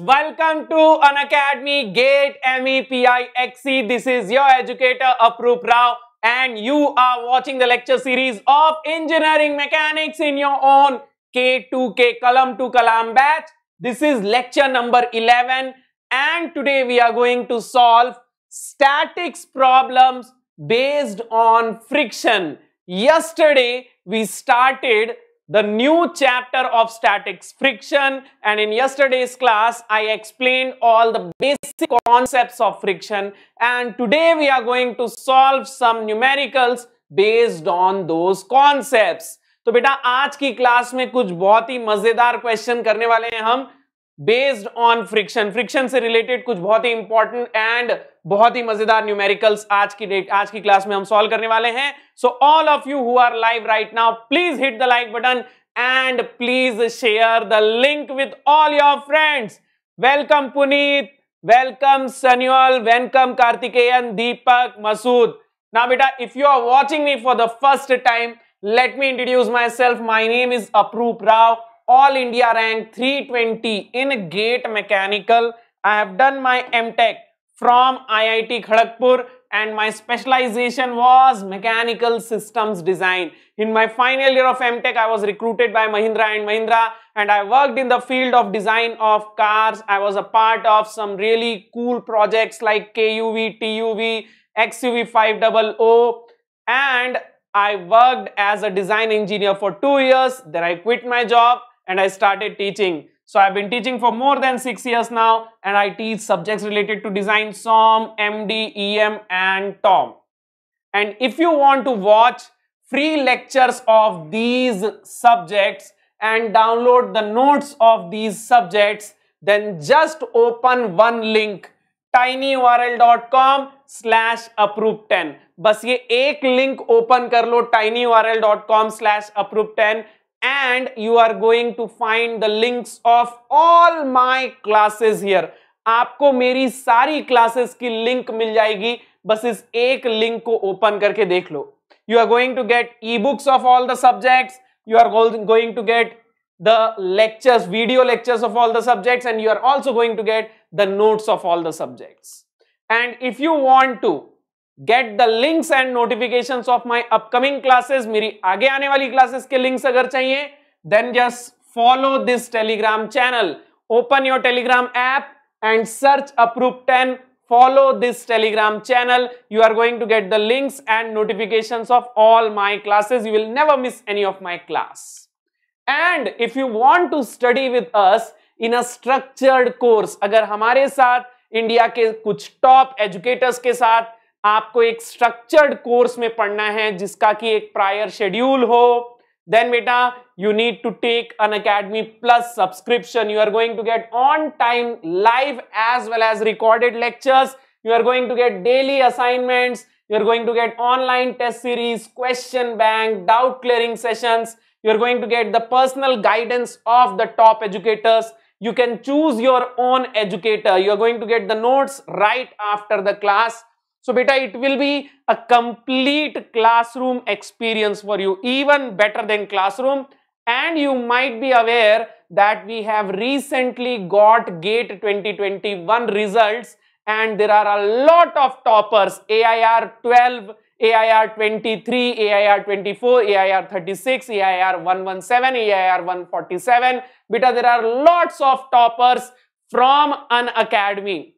welcome to An Academy Gate MEPI XE. This is your educator Aproop Rao and you are watching the lecture series of Engineering Mechanics in your own K2K column to column batch. This is lecture number 11 and today we are going to solve statics problems based on friction. Yesterday we started the new chapter of statics friction and in yesterday's class I explained all the basic concepts of friction and today we are going to solve some numericals based on those concepts. तो बेटा आज की class में कुछ बहुत ही मजेदार question करने वाले हैं हम बेस्ड ऑन फ्रिक्शन फ्रिक्शन से रिलेटेड कुछ बहुत ही इंपॉर्टेंट एंड बहुत ही मजेदार न्यूमेरिकल्स आज की डेट आज की क्लास में हम सॉल्व करने वाले हैं so all of you who are live right now please hit the like button and please share the link with all your friends welcome Puneet welcome Samuel welcome Karthikeyan Deepak Masood ना बेटा if you are watching me for the first time let me introduce myself my name is Apurv Rao all India rank 320 in gate mechanical. I have done my MTech from IIT khadakpur and my specialization was mechanical systems design. In my final year of MTech, I was recruited by Mahindra and Mahindra and I worked in the field of design of cars. I was a part of some really cool projects like KUV, TUV, XUV 500 and I worked as a design engineer for two years. Then I quit my job and I started teaching. So I've been teaching for more than six years now and I teach subjects related to design SOM, MD, EM and TOM. And if you want to watch free lectures of these subjects and download the notes of these subjects, then just open one link tinyurl.com slash approve 10 बस ये एक link open कर लो tinyurl.com slash approve 10 and you are going to find the links of all my classes here. आपको मेरी सारी classes की link मिल जाएगी बस इस एक लिंक को ओपन करके देख लो you are going to get ebooks of all the subjects you are going to get the lectures video lectures of all the subjects and you are also going to get the notes of all the subjects and if you want to get the links and notification of my upcoming classes मेरी आगे आने वाली classes के links अगर चाहिए then just follow this Telegram channel open your Telegram app and search Apurv ten follow this Telegram channel you are going to get the links and notification of all my classes you will never miss any of my class and if you want to study with us in a structured course अगर हमारे साथ India के कुछ top educators के साथ आपको एक structured course में पढ़ना है जिसका कि एक प्रायर शेड्यूल हो देन बेटा you need to take Unacademy plus subscription you are going to get on time live as well as recorded lectures you are going to get daily assignments you are going to get online test series question bank doubt clearing session you are going to get the personal guidance of the top educators you can choose your own educator you are going to get the notes right after the class So beta, it will be a complete classroom experience for you, even better than classroom. And you might be aware that we have recently got GATE 2021 results and there are a lot of toppers, AIR 12, AIR 23, AIR 24, AIR 36, AIR 117, AIR 147. Beta, there are lots of toppers from an academy.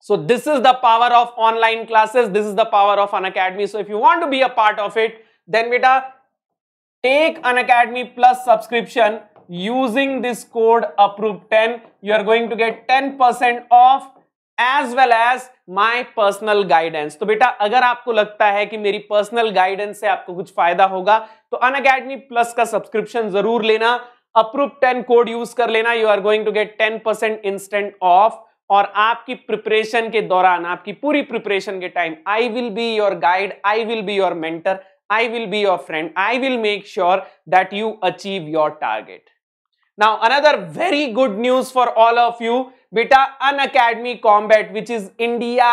So this is the power of online classes. This is the power of an academy. So if you want to be a part of it, then beta, take an academy plus subscription using this code approve 10 You are going to get 10% off as well as my personal guidance to बेटा अगर आपको लगता है कि मेरी personal guidance से आपको कुछ फायदा होगा तो अन अकेडमी प्लस का सब्सक्रिप्शन जरूर लेना अप्रूव टेन कोड यूज कर लेना you are going to get ten percent instant off और आपकी प्रिपरेशन के दौरान आपकी पूरी प्रिपरेशन के time I will be your guide I will be your mentor I will be your friend I will make sure that you achieve your target now another very good news for all of you बेटा अन Unacademy combat which is India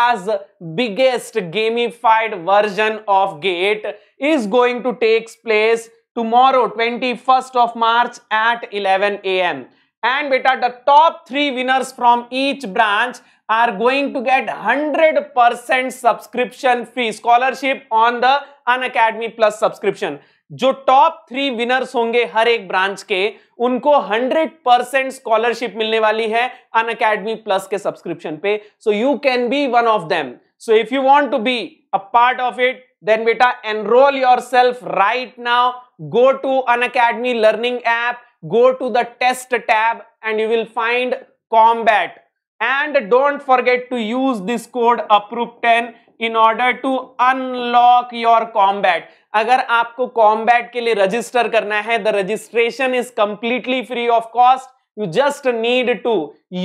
biggest gamified version of GATE is going to takes place tomorrow twenty first of March at eleven A M and beta the top 3 winners from each branch are going to get 100% subscription scholarship on the Unacademy plus subscription जो top three winners होंगे हर एक branch के उनको 100 percent scholarship मिलने वाली है Unacademy plus के सब्सक्रिप्शन पे so you can be one of them so if you want to be a part of it then बेटा enrol yourself right now go to Unacademy learning app go to the test tab and you will find combat and don't forget to use this code approve10 in order to unlock your combat agar aapko combat ke liye register karna hai the registration is completely free of cost you just need to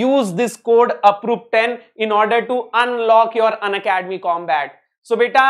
use this code approve10 in order to unlock your unacademy combat so beta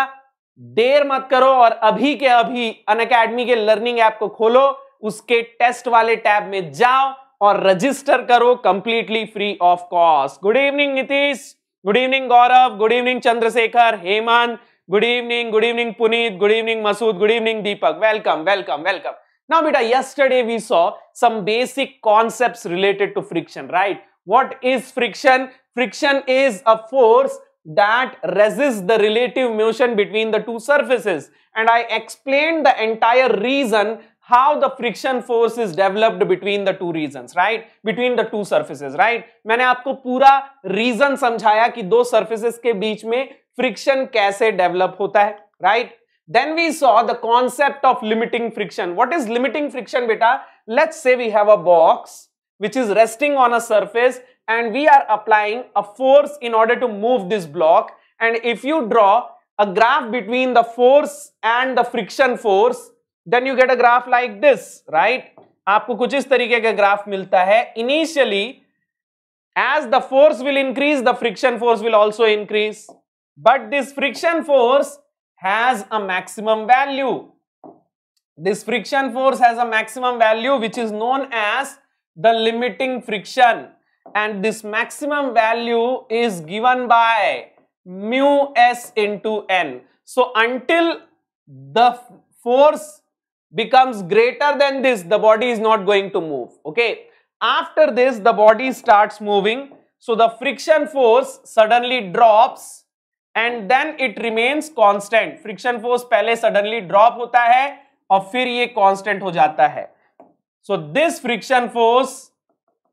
देर मत करो और अभी के अभी Unacademy के learning app को खोलो उसके टेस्ट वाले टैब में जाओ और रजिस्टर करो completely free of cost good evening Nitish good evening Gaurav good evening Chandrashekhar Hemant good evening good evening Puneet good evening Masood good evening Deepak welcome welcome welcome now बेटा yesterday we saw some basic concepts related to friction right what is friction friction is a force that resist the relative motion between the two surface and I explain the entire reason how the friction force is developed between the two regions right between the two surfaces right मैंने आपको पूरा reason समझाया कि दो surfaces के बीच में friction कैसे डेवलप होता है right then we saw the concept of limiting friction what is limiting friction beta let's say we have a box which is resting on a surface and we are applying a force in order to move this block and if you draw a graph between the force and the friction force then you get a graph like this right आपको कुछ इस तरीके का graph मिलता है initially as the force will increase the friction force will also increase but this friction force has a maximum value this friction force has a maximum value which is known as the limiting friction and this maximum value is given by mu s into n so until the force becomes greater than this, the body is not going to move. Okay. After this, the body starts moving. So the friction force suddenly drops and then it remains constant. Friction force पहले suddenly drop होता है और फिर ये constant हो जाता है. So this friction force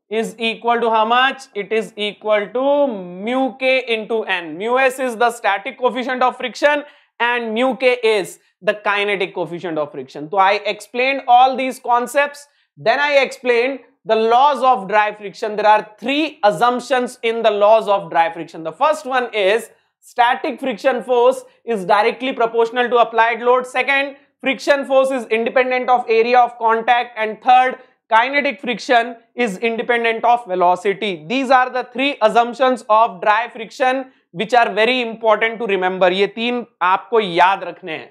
is equal to how much? It is equal to mu k into n. Mu s is the static coefficient of friction and mu k is the kinetic coefficient of friction. So I explained all these concepts. Then I explained the laws of dry friction. There are three assumptions in the laws of dry friction. The first one is static friction force is directly proportional to applied load. Second, friction force is independent of area of contact. And third, kinetic friction is independent of velocity. These are the three assumptions of dry friction which are very important to remember. ye teen aapko yaad rakhne hain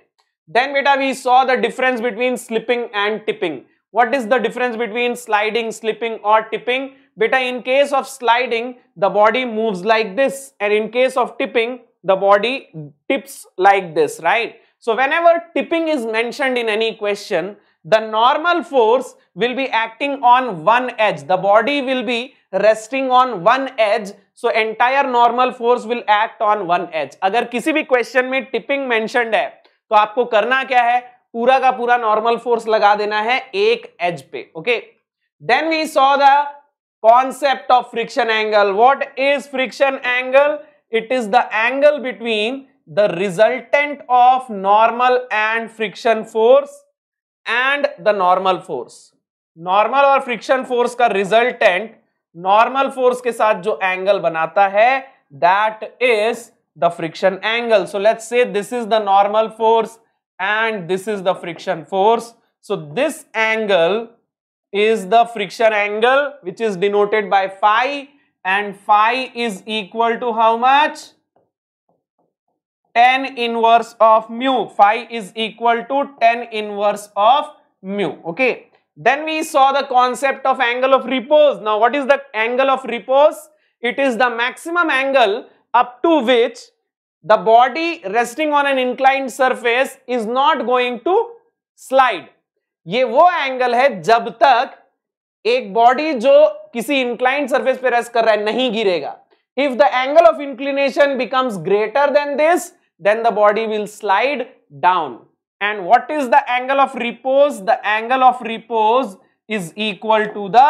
Then beta we saw the difference between slipping and tipping. What is the difference between sliding, slipping or tipping? Beta in case of sliding the body moves like this and in case of tipping the body tips like this right. So whenever tipping is mentioned in any question the normal force will be acting on one edge. The body will be resting on one edge. So entire normal force will act on one edge. अगर किसी भी question में tipping mentioned है तो आपको करना क्या है पूरा का पूरा नॉर्मल फोर्स लगा देना है एक एज पे okay then we saw the concept of friction angle what is friction angle it is the angle between the resultant of normal and friction force and the normal force normal और friction force का resultant normal force के साथ जो angle बनाता है that is the friction angle. So let's say this is the normal force and this is the friction force. So this angle is the friction angle which is denoted by phi and phi is equal to how much? 10 inverse of mu. Phi is equal to 10 inverse of mu. Okay. Then we saw the concept of angle of repose. Now what is the angle of repose? It is the maximum angle up to which the body resting on an inclined surface is not going to slide. ये वो angle है जब तक एक body जो किसी inclined surface पे rest कर रहा है नहीं गिरेगा if the angle of inclination becomes greater than this then the body will slide down and what is the angle of repose the angle of repose is equal to the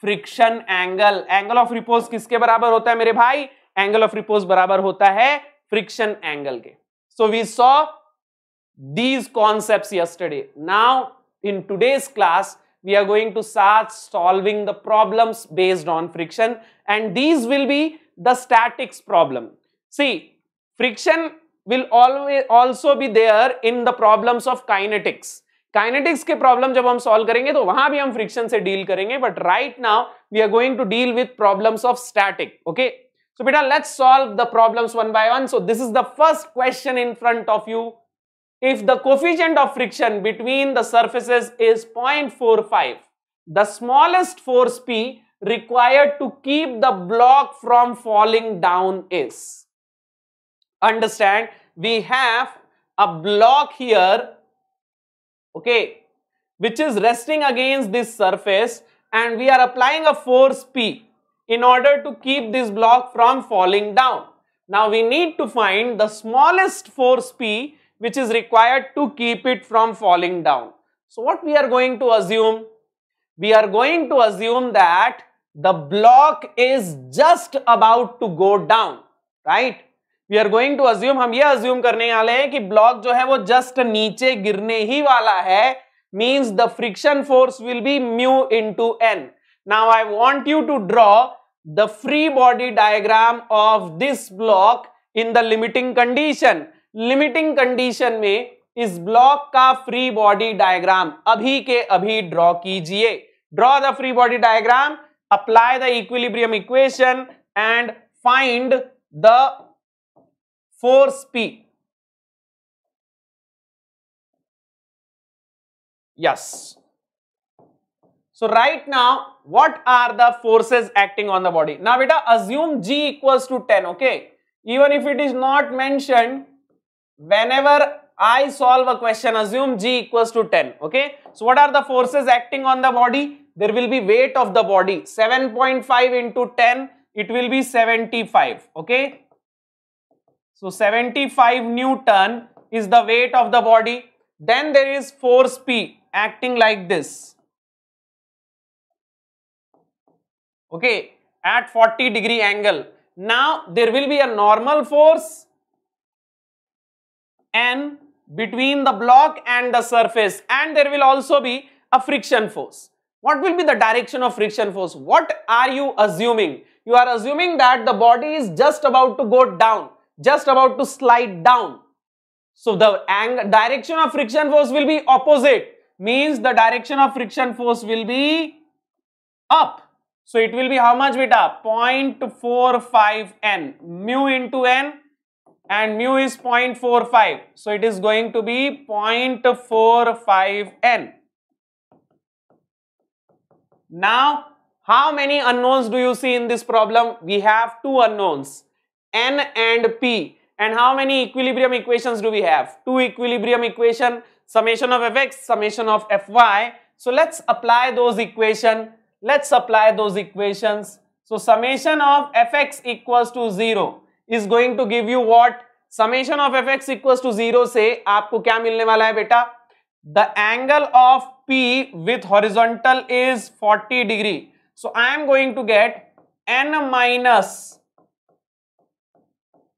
friction angle angle of repose किसके बराबर होता है मेरे भाई angle of repose बराबर होता है friction angle के so we saw these concept yesterday now in today's class we are going to start solving the problems based on friction and these will be the statics problem. See, friction will always also be there in the problems of kinetics. kinetics ke problem jab hum solve karenge to wahan bhi hum friction se deal karenge but right now we are going to deal with problems of static okay So beta, let's solve the problems one by one. So this is the first question in front of you. If the coefficient of friction between the surfaces is 0.45, the smallest force P required to keep the block from falling down is. Understand, we have a block here, okay, which is resting against this surface and we are applying a force P in order to keep this block from falling down. Now we need to find the smallest force P which is required to keep it from falling down. So what we are going to assume? We are going to assume that the block is just about to go down, right? We are going to assume. हम ये assume करने वाले हैं कि block जो है वो just नीचे गिरने ही वाला है Means the friction force will be mu into N. Now I want you to draw the free body diagram of this block in the limiting condition limiting condition में इस ब्लॉक का फ्री बॉडी डायग्राम अभी के अभी draw कीजिए draw the free body diagram apply the equilibrium equation and find the force P yes So right now, what are the forces acting on the body? Now, beta, assume G equals to 10, okay? Even if it is not mentioned, whenever I solve a question, assume G equals to 10, okay? So what are the forces acting on the body? There will be weight of the body, 7.5 into 10, it will be 75, okay? So 75 Newton is the weight of the body. Then there is force P acting like this okay, at 40 degree angle. Now, there will be a normal force and between the block and the surface and there will also be a friction force. What will be the direction of friction force? What are you assuming? You are assuming that the body is just about to go down, just about to slide down. So the direction of friction force will be opposite, means the direction of friction force will be up. So it will be how much beta? 0.45 n. Mu into n and mu is 0.45. So it is going to be 0.45 n. Now, how many unknowns do you see in this problem? We have two unknowns, n and p. And how many equilibrium equations do we have? Two equilibrium equation, summation of fx, summation of fy. So let's apply those equation Let's apply those equations. So summation of fx equals to 0 is going to give you what? Summation of fx equals to 0 Say, आपको क्या मिलने वाला है बेटा? The angle of P with horizontal is 40 degree. So I am going to get n minus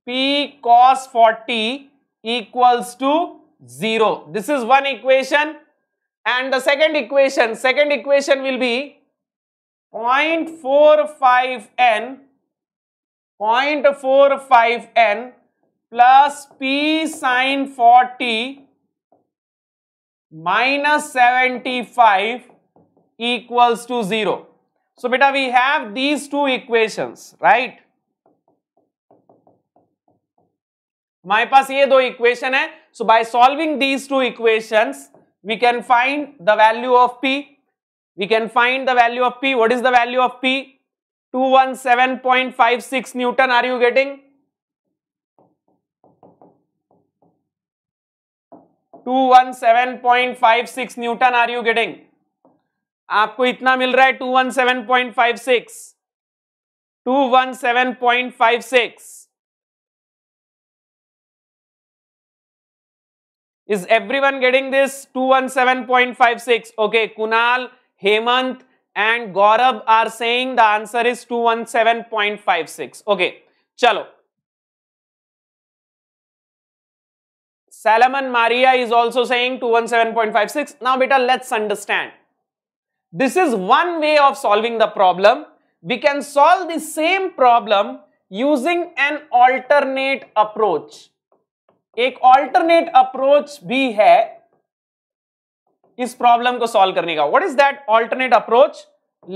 P cos 40 equals to 0. This is one equation and the second equation, second equation will be 0.45n 0.45n plus p sine 40 minus 75 equals to 0. So, beta, we have these two equations, right? My pass ye do equation So, by solving these two equations, we can find the value of p. We can find the value of P. What is the value of P? 217.56 Newton are you getting? 217.56 newton? Are you getting? आपको इतना मिल रहा है 217.56 217.56 is everyone getting this 217.56 okay kunal Hemant and Gaurav are saying the answer is 217.56. Okay, chalo. Salomon Maria is also saying 217.56. Now, beta, let's understand. This is one way of solving the problem. We can solve the same problem using an alternate approach. एक alternate approach भी है इस problem को solve करने का what is that alternate approach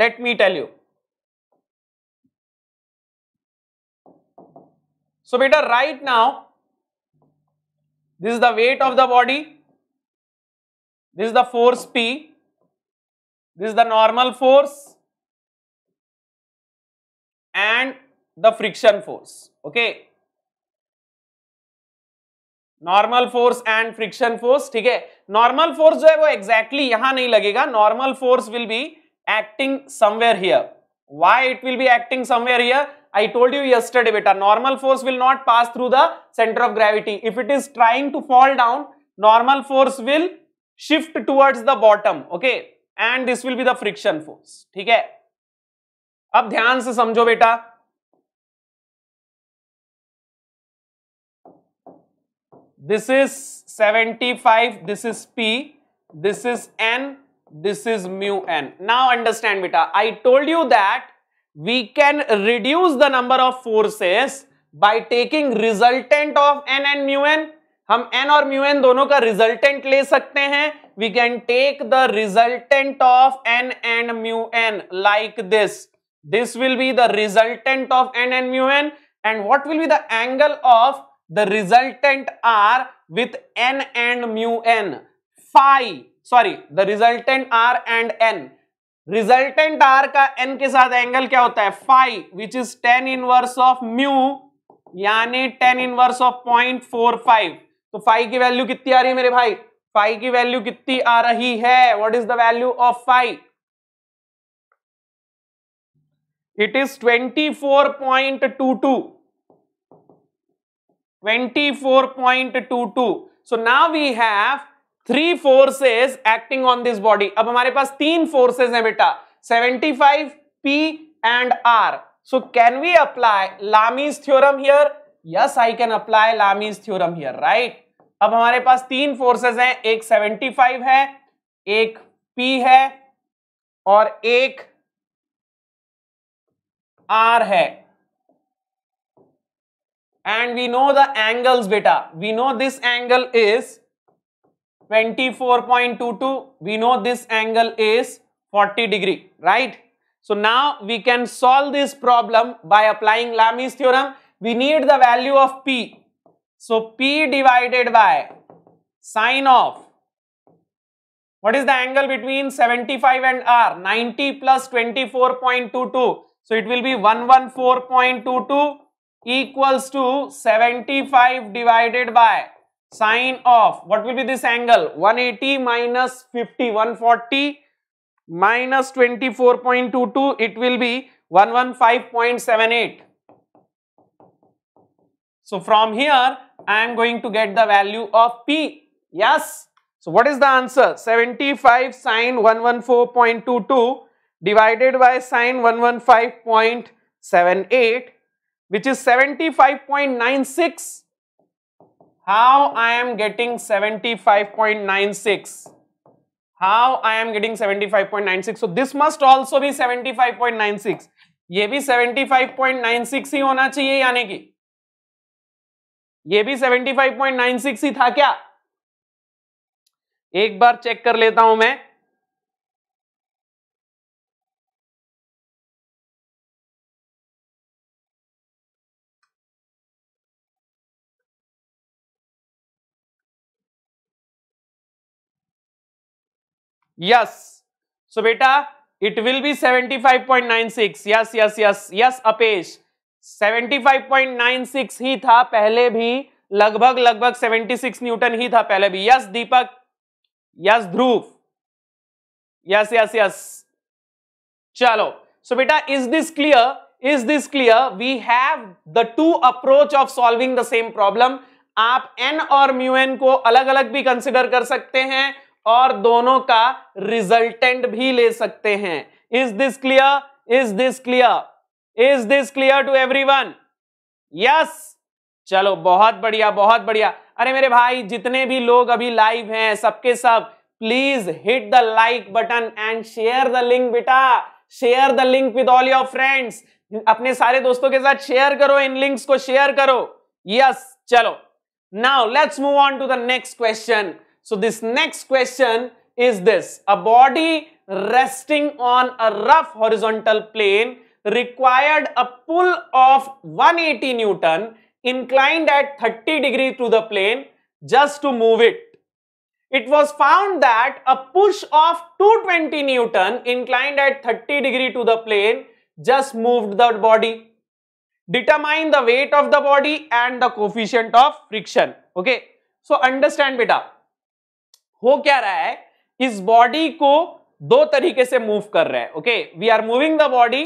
let me tell so beta right now this is the weight of the body this is the force p this is the normal force and the friction force okay normal force and friction force ठीक है normal force जो है वो exactly exactly यहां नहीं लगेगा normal force will be acting somewhere here why it will be acting somewhere here I told you yesterday beta normal force will not pass through the center of gravity if it is trying to fall down normal force will shift towards the bottom okay and this will be the friction force ठीक है अब ध्यान से समझो बेटा this is 75 this is p this is n this is mu n now understand beta i told you that we can reduce the number of forces by taking resultant of n and mu n हम n और mu n दोनों का resultant ले सकते हैं we can take the resultant of n and mu n like this this will be the resultant of n and mu n and what will be the angle of the resultant are with n and mu n phi sorry the resultant R and N resultant R का N के साथ angle क्या होता है phi which is tan inverse of mu यानी tan inverse of point four five तो phi की value कितनी आ रही है मेरे भाई फाइव की वैल्यू कितनी आ रही है what is the value of phi it is twenty four point two two 24.22 so now we have three forces acting on this body अब हमारे पास तीन फोर्सेस हैं बेटा 75 P and R so can we apply Lami's theorem here yes I can apply Lami's theorem here right अब हमारे पास तीन फोर्सेस हैं एक 75 है एक पी है और एक आर है and we know the angles beta. We know this angle is 24.22. We know this angle is 40 degree, right? So now we can solve this problem by applying Lami's theorem. We need the value of P. So P divided by sine of what is the angle between 75 and R? 90 plus 24.22. So it will be 114.22 equals to 75 divided by sine of what will be this angle 180 minus 50 140 minus 24.22 it will be 115.78 so from here i am going to get the value of p yes so what is the answer 75 sine 114.22 divided by sine 115.78 which is 75.96 how I am getting 75.96 how I am getting 75.96 so this must also be 75.96 ये भी 75.96 ही होना चाहिए यानी कि ये भी 75.96 ही था क्या एक बार चेक कर लेता हूं मैं यस सो बेटा it will be 75.96 yes yes yes yes Apesh 75.96 ही था पहले भी लगभग लगभग 76 न्यूटन ही था पहले भी yes Deepak yes Dhruv yes yes yes चलो सो बेटा is this clear is this clear we have the two approach of solving the same problem आप एन और म्यू एन को अलग अलग भी कंसिडर कर सकते हैं और दोनों का रिजल्टेंट भी ले सकते हैं is this clear is this clear is this clear to every one yes चलो बहुत बढ़िया बहुत बढ़िया अरे मेरे भाई जितने भी लोग अभी लाइव हैं सबके सब please hit the like button and share the link बेटा share the link with all your friends अपने सारे दोस्तों के साथ शेयर करो इन लिंक्स को शेयर करो यस yes, चलो now let's move on to the next question So this next question is this. A body resting on a rough horizontal plane required a pull of 180 Newton inclined at 30 degree to the plane just to move it. It was found that a push of 220 Newton inclined at 30 degree to the plane just moved the body. Determine the weight of the body and the coefficient of friction. Okay. So understand beta. हो क्या रहा है इस body को दो तरीके से move कर रहे हैं okay we are moving the body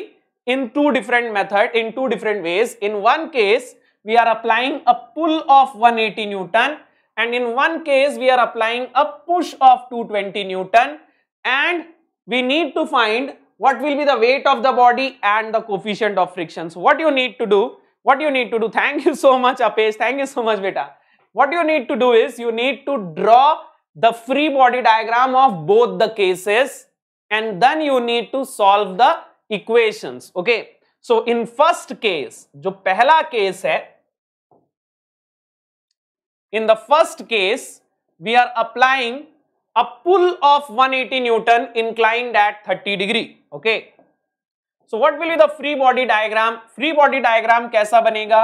in two different method in two different ways in one case we are applying a pull of 180 eighty newton and in one case we are applying a push of 220 twenty newton and we need to find what will be the weight of the body and the coefficient of friction what you need to do what you need to do thank you so much Apesh thank you so much बेटा what you need to do is you need to draw the free body diagram of both the cases and then you need to solve the equations okay so in first case जो पहला case है in the first case we are applying a pull of 180 newton inclined at 30 degree okay so what will be the free body diagram free body diagram कैसा बनेगा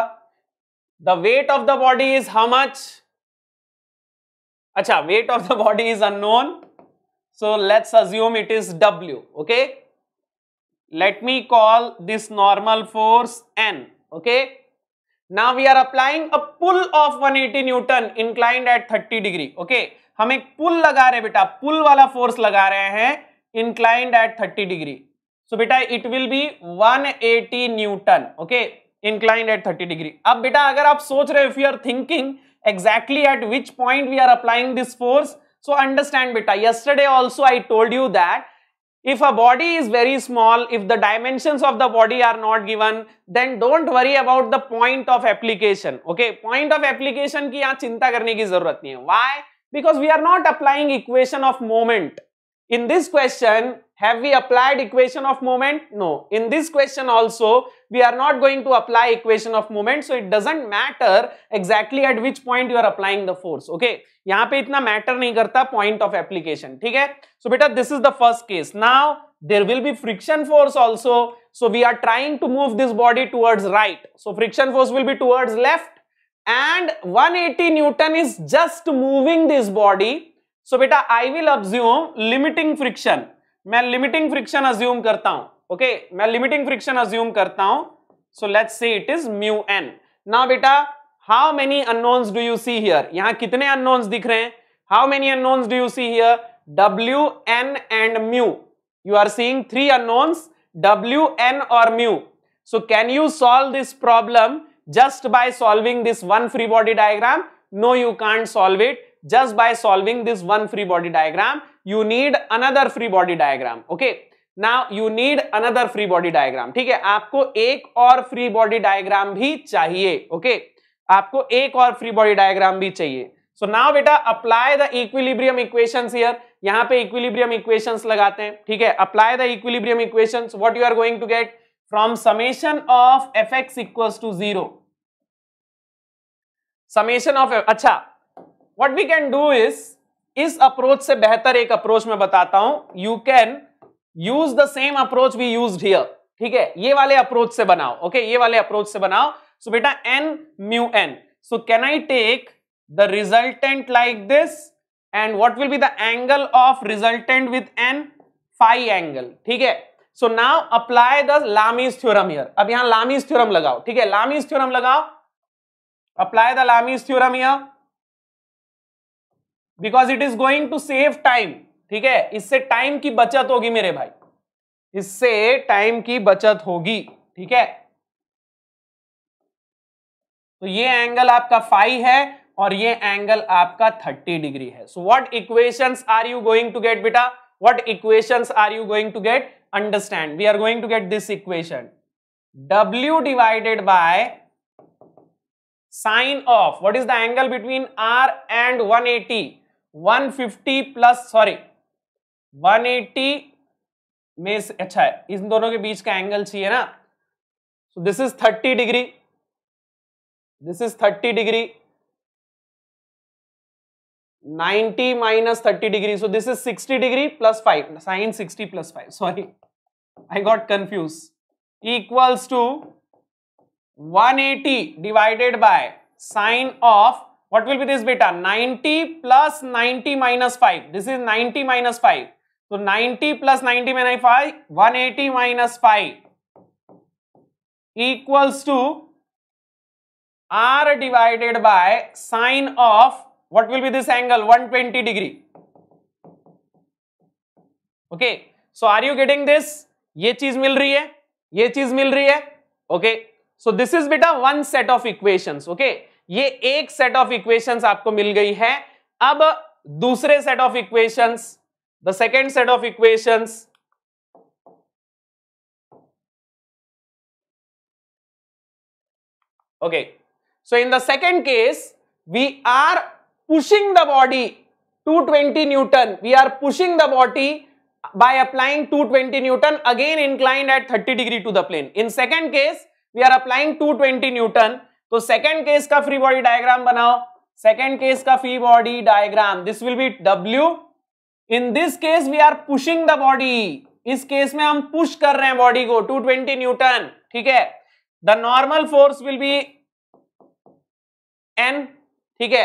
the weight of the body is how much अच्छा weight of the body is unknown so let's assume it is W okay let me call this normal force N okay now we are applying a pull of 180 eighty newton inclined at thirty degree okay हम एक पुल लगा रहे बेटा पुल वाला force लगा रहे हैं inclined at thirty degree so बेटा it will be one eighty newton okay inclined at thirty degree अब बेटा अगर आप सोच रहे हो you are thinking exactly at which point we are applying this force. So understand beta. Yesterday also I told you that if a body is very small, if the dimensions of the body are not given, then don't worry about the point of application. Okay, point of application ki यहाँ chinta करने ki zarurat nahi hai. Why? Because we are not applying equation of moment. In this question, have we applied equation of moment? No. In this question also, we are not going to apply equation of moment. So, it doesn't matter exactly at which point you are applying the force. Okay. यहाँ पे इतना matter नहीं करता point of application. ठीक है? So, beta, this is the first case. Now, there will be friction force also. So, we are trying to move this body towards right. So, friction force will be towards left. And 180 Newton is just moving this body. So, beta, I will assume limiting friction. मैं limiting friction assume करता हूं okay okay? मैं limiting friction assume करता हूं so let's say it is mu N ना बेटा how many unknowns do you see here यहां कितने अनोन्स दिख रहे हैं how many unknowns do you see here W N and mu you are seeing three unknowns W N और mu so can you solve this problem just by solving this one free body diagram no you can't solve it just by solving this one free body diagram you need another free body diagram okay now you need another free body diagram ठीक है आपको एक और free body diagram भी चाहिए okay आपको एक और फ्री बॉडी डायग्राम भी चाहिए सो नाउ बेटा apply the equilibrium equations here यहां पे इक्विलिब्रियम इक्वेशंस लगाते हैं ठीक है apply the equilibrium equations what you are going to get from summation of F X equals to zero summation of अच्छा what we can do is इस approach से बेहतर एक अप्रोच मैं बताता हूं you can use the same approach we use here ठीक है ये वाले अप्रोच से बनाओ ओके ये वाले अप्रोच से बनाओ सो बेटा N mu N so can I take the resultant like this and what will be the angle of resultant with N phi angle ठीक है so now apply the Lami's theorem here अब यहां Lami's theorem लगाओ ठीक है Lami's theorem लगाओ apply the Lami's theorem here because it is going to save time ठीक है इससे टाइम की बचत होगी मेरे भाई इससे टाइम की बचत होगी ठीक है तो ये एंगल आपका फाइव है और ये एंगल आपका थर्टी डिग्री है so what equations are you going to get बेटा what equations are you going to get understand we are going to get this equation w divided by sine of what is the angle between r and 180 150 plus sorry 180 में से अच्छा है इन दोनों के बीच का angle चाहिए ना so this is 30 degree this is 30 degree 90 minus 30 degree. So this is 60 degree plus 5. Sine 60 plus 5. Sorry. I got confused. Equals to 180 divided by sine of What will be this beta? 90 plus 90 minus 5. This is 90 minus 5. So 90 plus 90 minus 5, 180 minus 5 equals to R divided by sine of what will be this angle? 120 degree. Okay. So are you getting this? ये चीज मिल रही है ये चीज मिल रही है Okay. So this is beta. One set of equations. Okay. ये एक सेट ऑफ इक्वेशंस आपको मिल गई है अब दूसरे set of equations the second set of equations okay so in the second case we are pushing the body 220 newton we are pushing the body by applying 220 newton again inclined at 30 degree to the plane in second case we are applying 220 newton तो second case का free body diagram बनाओ second case का free body diagram this will be W in this case we are pushing the body इस case में हम push कर रहे हैं बॉडी को 220 न्यूटन ठीक है the normal force will be N ठीक है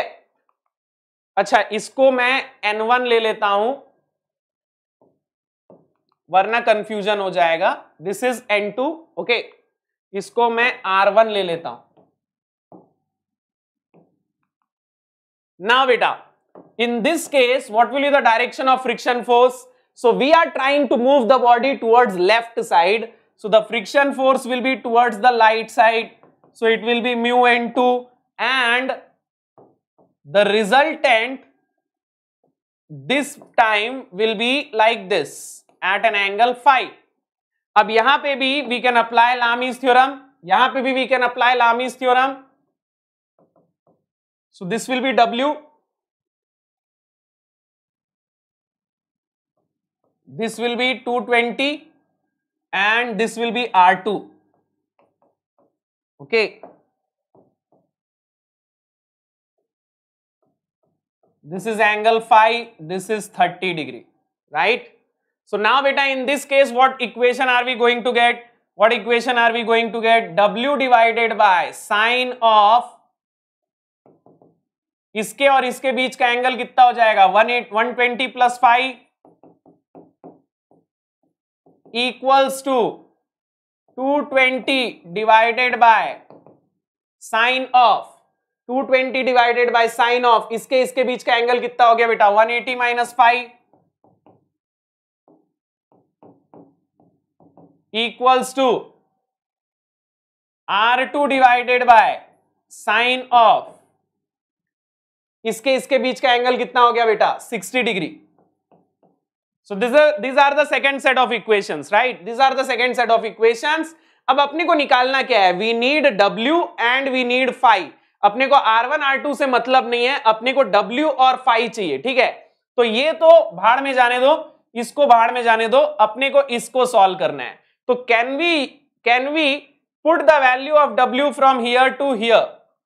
अच्छा इसको मैं एन वन ले लेता हूं वरना कंफ्यूजन हो जाएगा this is N two okay इसको मैं आर वन ले लेता हूं Now beta, in this case, what will be the direction of friction force? So we are trying to move the body towards left side. So the friction force will be towards the light side. So it will be mu n2 and the resultant this time will be like this at an angle phi. अब यहाँ पे भी we can apply Lami's theorem. यहाँ पे भी we can apply Lami's theorem. So this will be W. This will be 220 and this will be R2. Okay. This is angle phi, this is 30 degree, right? So now beta in this case what equation are we going to get? What equation are we going to get? W divided by sine of इसके और इसके बीच का एंगल कितना हो जाएगा one eight one twenty plus five equals to two twenty divided by sine of two twenty divided by sine of इसके इसके बीच का एंगल कितना हो गया बेटा one eighty minus phi equals to R two divided by sine of इसके इसके बीच का एंगल कितना हो गया बेटा 60 degree so this this are the second set of equations right this are the second set of equations अब अपने को निकालना क्या है we need W and we need five अपने को आर वन आर टू से मतलब नहीं है अपने को डब्ल्यू और फाइव चाहिए ठीक है तो ये तो भाड़ में जाने दो इसको भाड़ में जाने दो अपने को इसको सॉल्व करना है तो can we can we put the value of W from here to here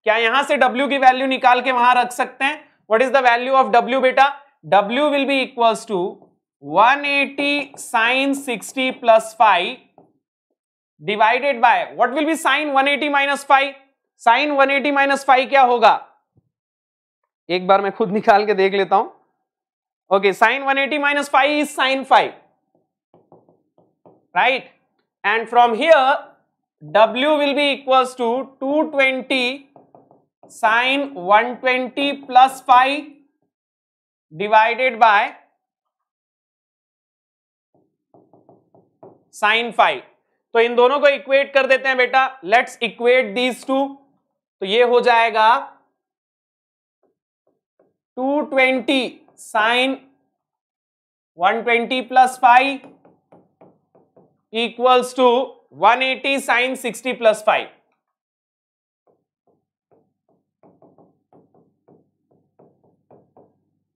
क्या यहां से W की वैल्यू निकाल के वहां रख सकते हैं what is the value of W बेटा W will be equals to 180 sine sixty plus five divided by what will be sine 180 minus five sine eighty minus five क्या होगा एक बार मैं खुद निकाल के देख लेता हूं okay sine 180 minus five is sine right and from here W w will be equals to 220 sine 120 twenty plus five divided by sine five तो इन दोनों को इक्वेट कर देते हैं बेटा लेट्स इक्वेट दीज टू तो ये हो जाएगा 220 twenty sine one twenty plus five equals to 180 eighty sine sixty plus five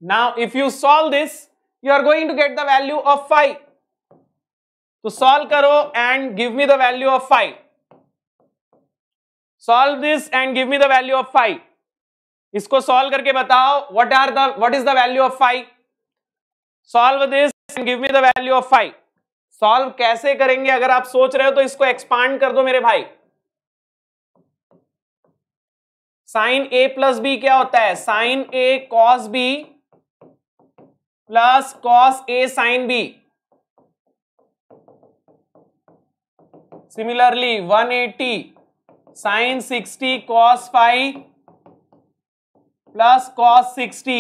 Now, if you solve this, you are going to get the value of 5. So, तो solve karo and give me the value of 5. Solve this and give me the value of 5. इसको solve करके बताओ what are the what is the value of five solve this and give me the value of five solve कैसे करेंगे अगर आप सोच रहे हो तो इसको एक्सपांड कर दो मेरे भाई साइन ए प्लस बी क्या होता है sine A cos B plus cos A sine B similarly 180 sine sixty cos five plus cos sixty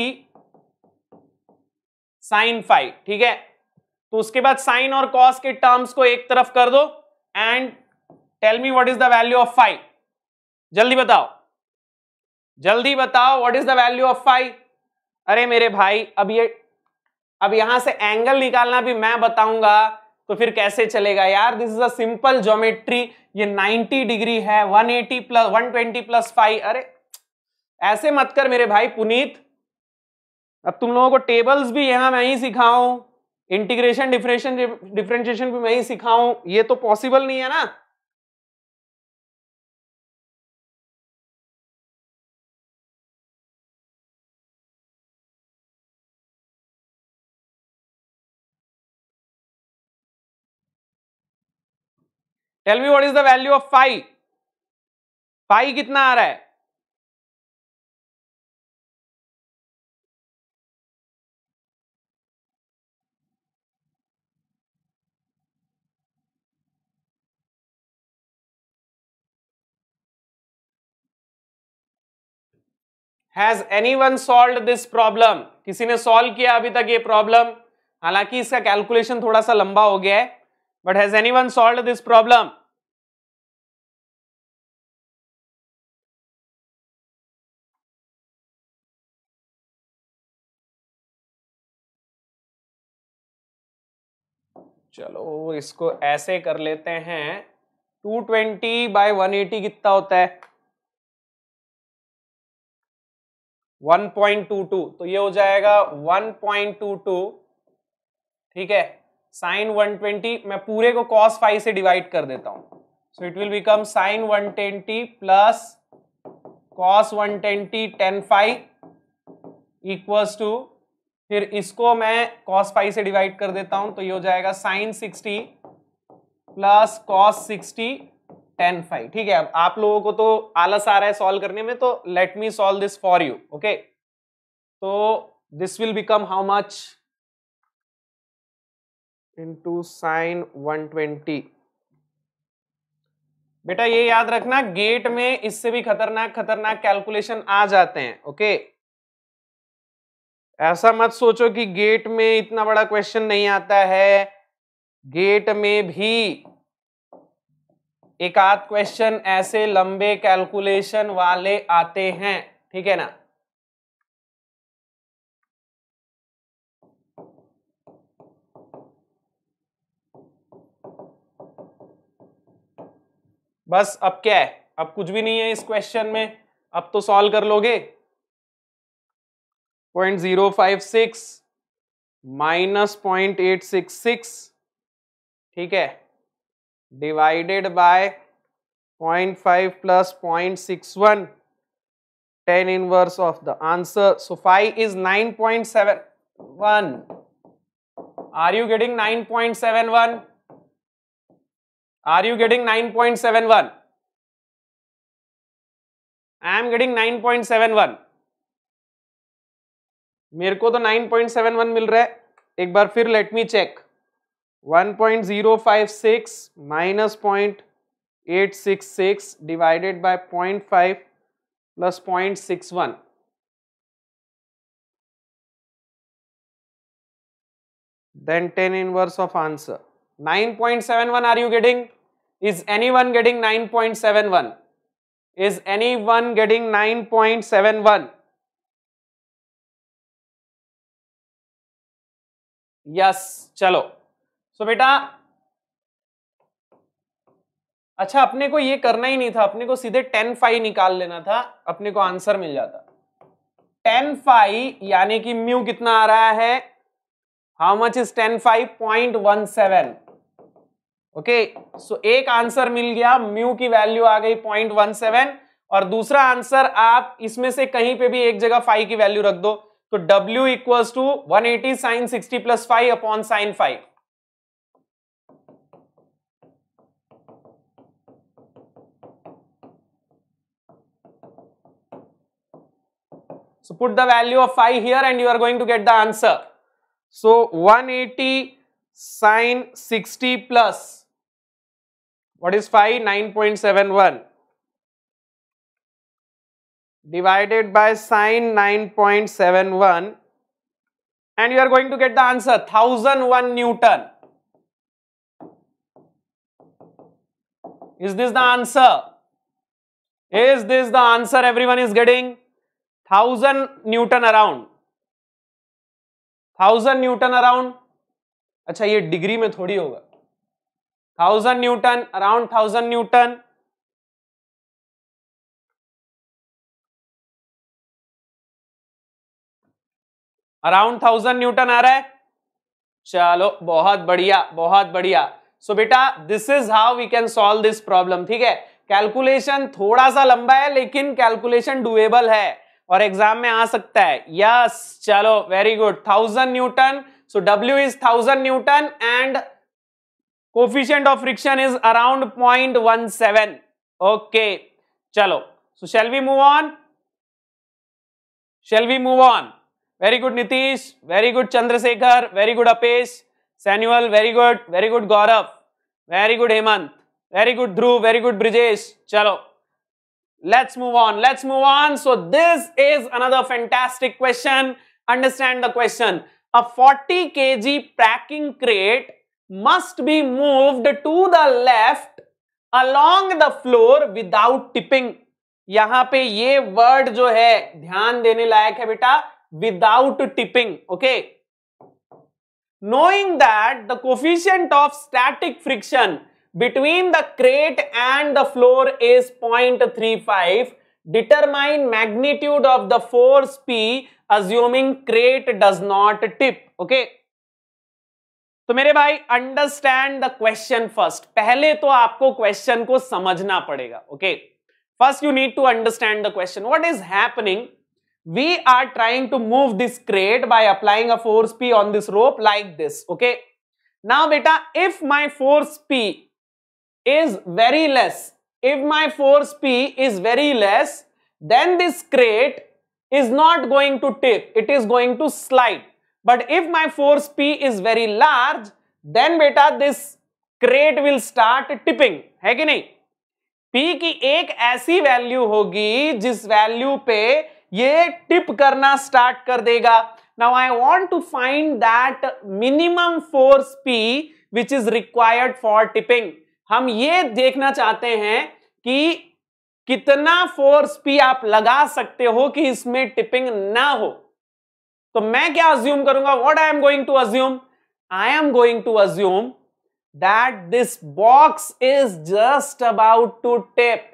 sine five ठीक है तो उसके बाद साइन और कॉस के टर्म्स को एक तरफ कर दो and tell me what is the value of five जल्दी बताओ जल्दी बताओ what is the value of five अरे मेरे भाई अब ये अब यहां से एंगल निकालना भी मैं बताऊंगा तो फिर कैसे चलेगा यार this is a simple geometry ये 90 डिग्री है 180 प्लस 120 प्लस फाइव अरे ऐसे मत कर मेरे भाई पुनीत अब तुम लोगों को टेबल्स भी यहां मैं ही सिखाऊं इंटीग्रेशन डिफ्रेशन डिफरेंशिएशन भी मैं ही सिखाऊं ये तो पॉसिबल नहीं है ना tell me what is the value of phi phi कितना आ रहा है has anyone solve this problem किसी ने सॉल्व किया अभी तक ये प्रॉब्लम हालांकि इसका कैलकुलेशन थोड़ा सा लंबा हो गया है but has anyone solve this problem चलो इसको ऐसे कर लेते हैं two twenty by one eighty कितना होता है 1.22 तो ये हो जाएगा वन पॉइंट टू टू ठीक है साइन वन ट्वेंटी मैं पूरे को कॉस फाइव से डिवाइड कर देता हूं so it will become sine one twenty plus cos one twenty tan five equals to फिर इसको मैं कॉस फाइव से डिवाइड कर देता हूं तो ये हो जाएगा sine sixty plus cos sixty tan five ठीक है अब आप लोगों को तो आलस आ रहा है सॉल्व करने में तो let me solve this for you okay तो this will become how much into sine one twenty बेटा ये याद रखना गेट में इससे भी खतरनाक खतरनाक कैलकुलेशन आ जाते हैं ओके okay? ऐसा मत सोचो कि गेट में इतना बड़ा क्वेश्चन नहीं आता है गेट में भी एक आध क्वेश्चन ऐसे लंबे कैलकुलेशन वाले आते हैं ठीक है ना बस अब क्या है अब कुछ भी नहीं है इस क्वेश्चन में अब तो सॉल्व कर लोगे point zero five six minus point eight six six ठीक है divided by point five plus point six one tan inverse of the answer so five is nine point seven one are you getting nine point seven one are you getting nine point seven one I am getting nine point seven one मेरे को तो nine point seven one मिल रहा है एक बार फिर let me check one point zero five six minus point eight six six divided by point five plus point six one then tan inverse of answer nine point seven one are you getting is anyone getting nine point seven one is anyone getting nine point seven one yes चलो so बेटा अच्छा अपने को ये करना ही नहीं था अपने को सीधे टेन फाइव निकाल लेना था अपने को आंसर मिल जाता टेन फाइव यानी कि म्यू कितना आ रहा है how much is tan five point one seven okay so एक आंसर मिल गया म्यू की वैल्यू आ गई पॉइंट वन सेवन और दूसरा आंसर आप इसमें से कहीं पे भी एक जगह फाइव की वैल्यू रख दो तो W equals to 180 sine 60 5 upon sine 5 So put the value of phi here and you are going to get the answer. So 180 sine 60 plus what is phi 9.71 divided by sine 9.71 and you are going to get the answer 1001 Newton. Is this the answer? Is this the answer everyone is getting? 1000 Newton around. 1000 Newton around. अच्छा ये degree में थोड़ी होगा 1000 newton around. 1000 newton. Around thousand newton आ रहा है चलो बहुत बढ़िया बहुत बढ़िया सो बेटा this is how we can solve this problem ठीक है कैलकुलेशन थोड़ा सा लंबा है लेकिन कैलकुलेशन डुएबल है और एग्जाम में आ सकता है यस yes, चलो very good thousand newton so W is thousand newton and coefficient of friction is around point one seven okay चलो so shall we move on shall we move on very good Nitish very good Chandrashekhar very good Apesh Samuel very good very good Gaurav very good Hemant very good Dhruv very good Brijesh चलो let's move on let's move on so this is another fantastic question understand the question a 40 G packing crate must be moved to the left along the floor without tipping यहां पे ये word जो है ध्यान देने लायक है बेटा without tipping okay knowing that the coefficient of static friction between the crate and the floor is 0.35 determine magnitude of the force p assuming crate does not tip okay तो मेरे भाई अंडरस्टैंड द क्वेश्चन फर्स्ट पहले तो आपको question को समझना पड़ेगा okay first you need to understand the question what is happening we are trying to move this crate by applying a force P on this rope like this, okay? Now, beta, if my force P is very less, if my force P is very less, then this crate is not going to tip, it is going to slide. But if my force P is very large, then beta, this crate will start tipping, है कि nahi? P ki ek aisi value hogi jis value pe ये tip करना start कर देगा now I want to find that minimum force P which is required for tipping हम ये देखना चाहते हैं कि कितना फोर्स पी आप लगा सकते हो कि इसमें टिपिंग ना हो तो मैं क्या अज्यूम करूंगा what I am going to assume I am going to assume that this box is just about to tip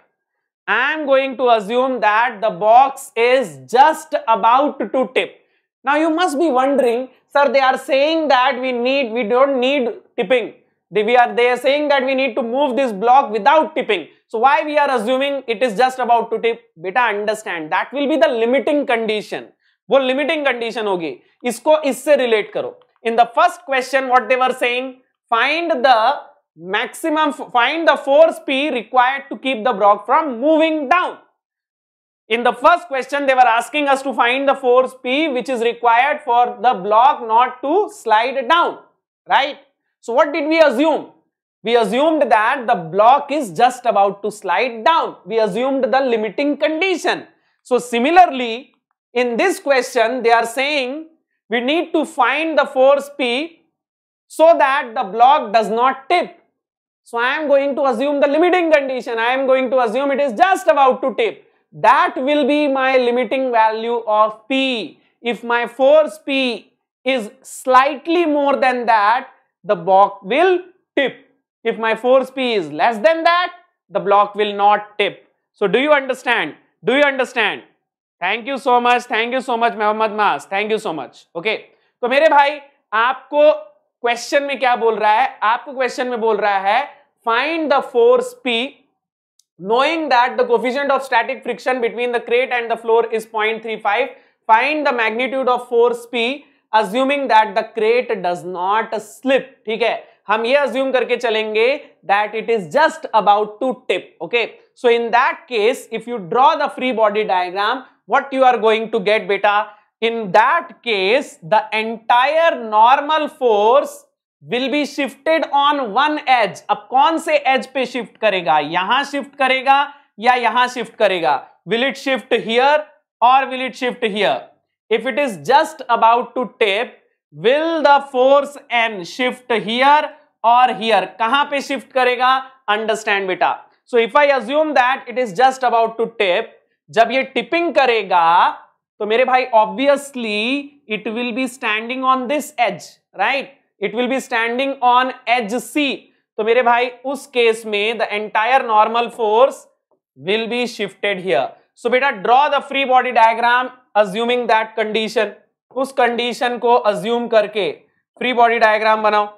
I'm going to assume that the box is just about to tip. Now you must be wondering, sir, they are saying that we need, we don't need tipping. They, we are, they are saying that we need to move this block without tipping. So why we are assuming it is just about to tip? Beta understand, that will be the limiting condition. वो limiting condition होगी इसको इससे relate करो In the first question, what they were saying? Find the maximum find the force p required to keep the block from moving down in the first question they were asking us to find the force p which is required for the block not to slide down right so what did we assume we assumed that the block is just about to slide down we assumed the limiting condition so similarly in this question they are saying we need to find the force p so that the block does not tip so I am going to assume the limiting condition. I am going to assume it is just about to tip. That will be my limiting value of P. If my force P is slightly more than that, the block will tip. If my force P is less than that, the block will not tip. So do you understand? Do you understand? Thank you so much. Thank you so much, Mohammad मास Thank you so much. Okay. So, my भाई you. Question में क्या बोल रहा है आपको question में बोल रहा है find the force P knowing that the coefficient of static friction between the crate and the floor is point find the magnitude of force P assuming that the crate does not slip ठीक है हम ये assume करके चलेंगे that it is just about to tip okay so in that case if you draw the free body diagram what you are going to get बेटा in that case the entire normal force will be shifted on one edge ab kaun edge pe shift karega yahan shift karega ya yaha shift karega will it shift here or will it shift here if it is just about to tip will the force n shift here or here kahan pe shift karega understand beta so if i assume that it is just about to tip jab ye tipping karega तो मेरे भाई obviously it will be standing on this edge right it will be standing on edge C तो मेरे भाई उस case में the entire normal force will be shifted here so बेटा draw the free body diagram assuming that condition उस condition को assume करके free body diagram बनाओ